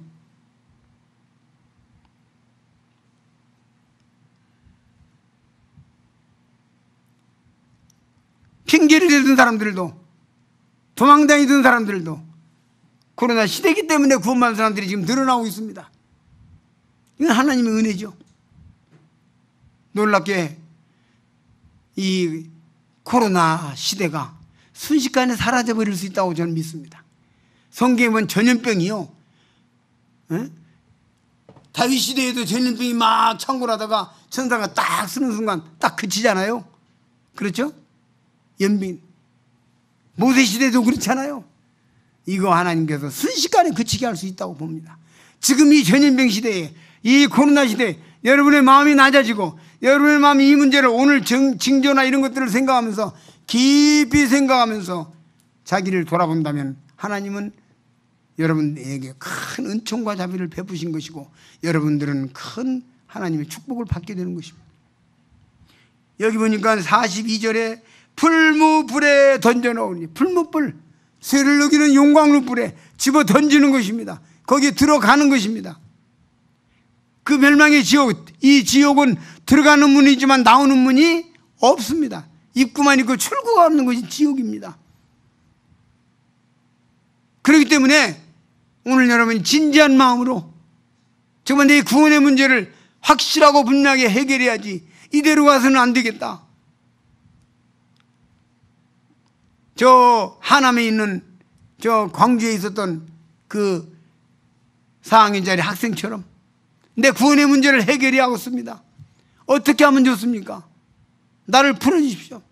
핑계를 대던 사람들도 도망다니던 사람들도 그러나 시대기 때문에 구원받은 사람들이 지금 늘어나고 있습니다. 이건 하나님의 은혜죠. 놀랍게 이 코로나 시대가 순식간에 사라져버릴 수 있다고 저는 믿습니다. 성경에 전염병이요. 에? 예? 다윗 시대에도 전염병이 막 창궐하다가 천사가 딱 쓰는 순간 딱 그치잖아요. 그렇죠? 연병. 모세 시대도 그렇잖아요. 이거 하나님께서 순식간에 그치게 할 수 있다고 봅니다. 지금 이 전염병 시대에 이 코로나 시대에 여러분의 마음이 낮아지고 여러분의 마음이 이 문제를 오늘 증, 징조나 이런 것들을 생각하면서 깊이 생각하면서 자기를 돌아본다면 하나님은 여러분에게 큰 은총과 자비를 베푸신 것이고 여러분들은 큰 하나님의 축복을 받게 되는 것입니다. 여기 보니까 42절에 풀무불에 던져놓으니 풀무불 쇠를 녹이는 용광로불에 집어 던지는 것입니다. 거기에 들어가는 것입니다. 그 멸망의 지옥 이 지옥은 들어가는 문이지만 나오는 문이 없습니다. 입구만 있고 출구가 없는 것이 지옥입니다. 그렇기 때문에 오늘 여러분 진지한 마음으로 정말 내 구원의 문제를 확실하고 분명하게 해결해야지 이대로 가서는 안 되겠다. 저 하남에 있는 저 광주에 있었던 그 4학년 자리 학생처럼 내 구원의 문제를 해결해야 하습니다 어떻게 하면 좋습니까? 나를 풀어주십시오.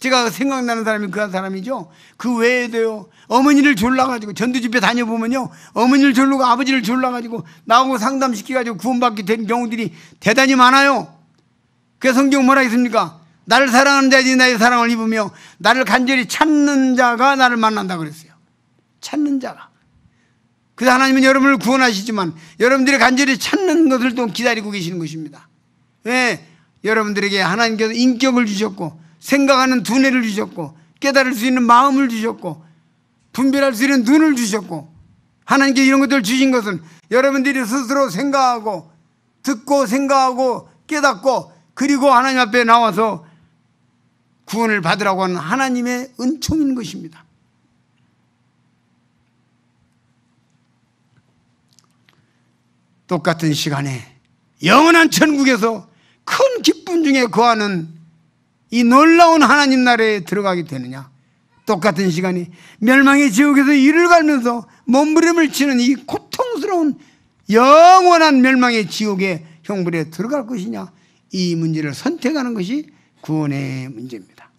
제가 생각나는 사람이 그 한 사람이죠. 그 외에도요. 어머니를 졸라가지고 전두집에 다녀보면요. 어머니를 졸르고 아버지를 졸라가지고 나하고 상담시켜가지고 구원받게 된 경우들이 대단히 많아요. 그 성경 뭐라 했습니까? 나를 사랑하는 자들 나의 사랑을 입으며 나를 간절히 찾는 자가 나를 만난다 그랬어요. 찾는 자가. 그래서 하나님은 여러분을 구원하시지만 여러분들이 간절히 찾는 것을 또 기다리고 계시는 것입니다. 왜? 여러분들에게 하나님께서 인격을 주셨고 생각하는 두뇌를 주셨고 깨달을 수 있는 마음을 주셨고 분별할 수 있는 눈을 주셨고 하나님께 이런 것들을 주신 것은 여러분들이 스스로 생각하고 듣고 생각하고 깨닫고 그리고 하나님 앞에 나와서 구원을 받으라고 하는 하나님의 은총인 것입니다. 똑같은 시간에 영원한 천국에서 큰 기쁨 중에 거하는 이 놀라운 하나님 나라에 들어가게 되느냐. 똑같은 시간에 멸망의 지옥에서 이를 갈면서 몸부림을 치는 이 고통스러운 영원한 멸망의 지옥의 형벌에 들어갈 것이냐. 이 문제를 선택하는 것이 구원의 문제입니다.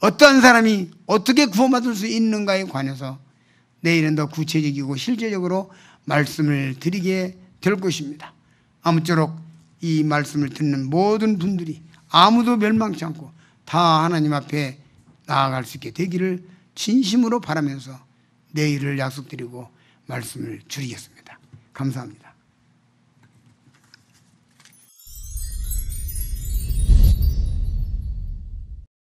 어떤 사람이 어떻게 구원받을 수 있는가에 관해서 내일은 더 구체적이고 실제적으로 말씀을 드리게 될 것입니다. 아무쪼록 이 말씀을 듣는 모든 분들이 아무도 멸망치 않고 다 하나님 앞에 나아갈 수 있게 되기를 진심으로 바라면서 내일을 약속드리고 말씀을 줄이겠습니다. 감사합니다.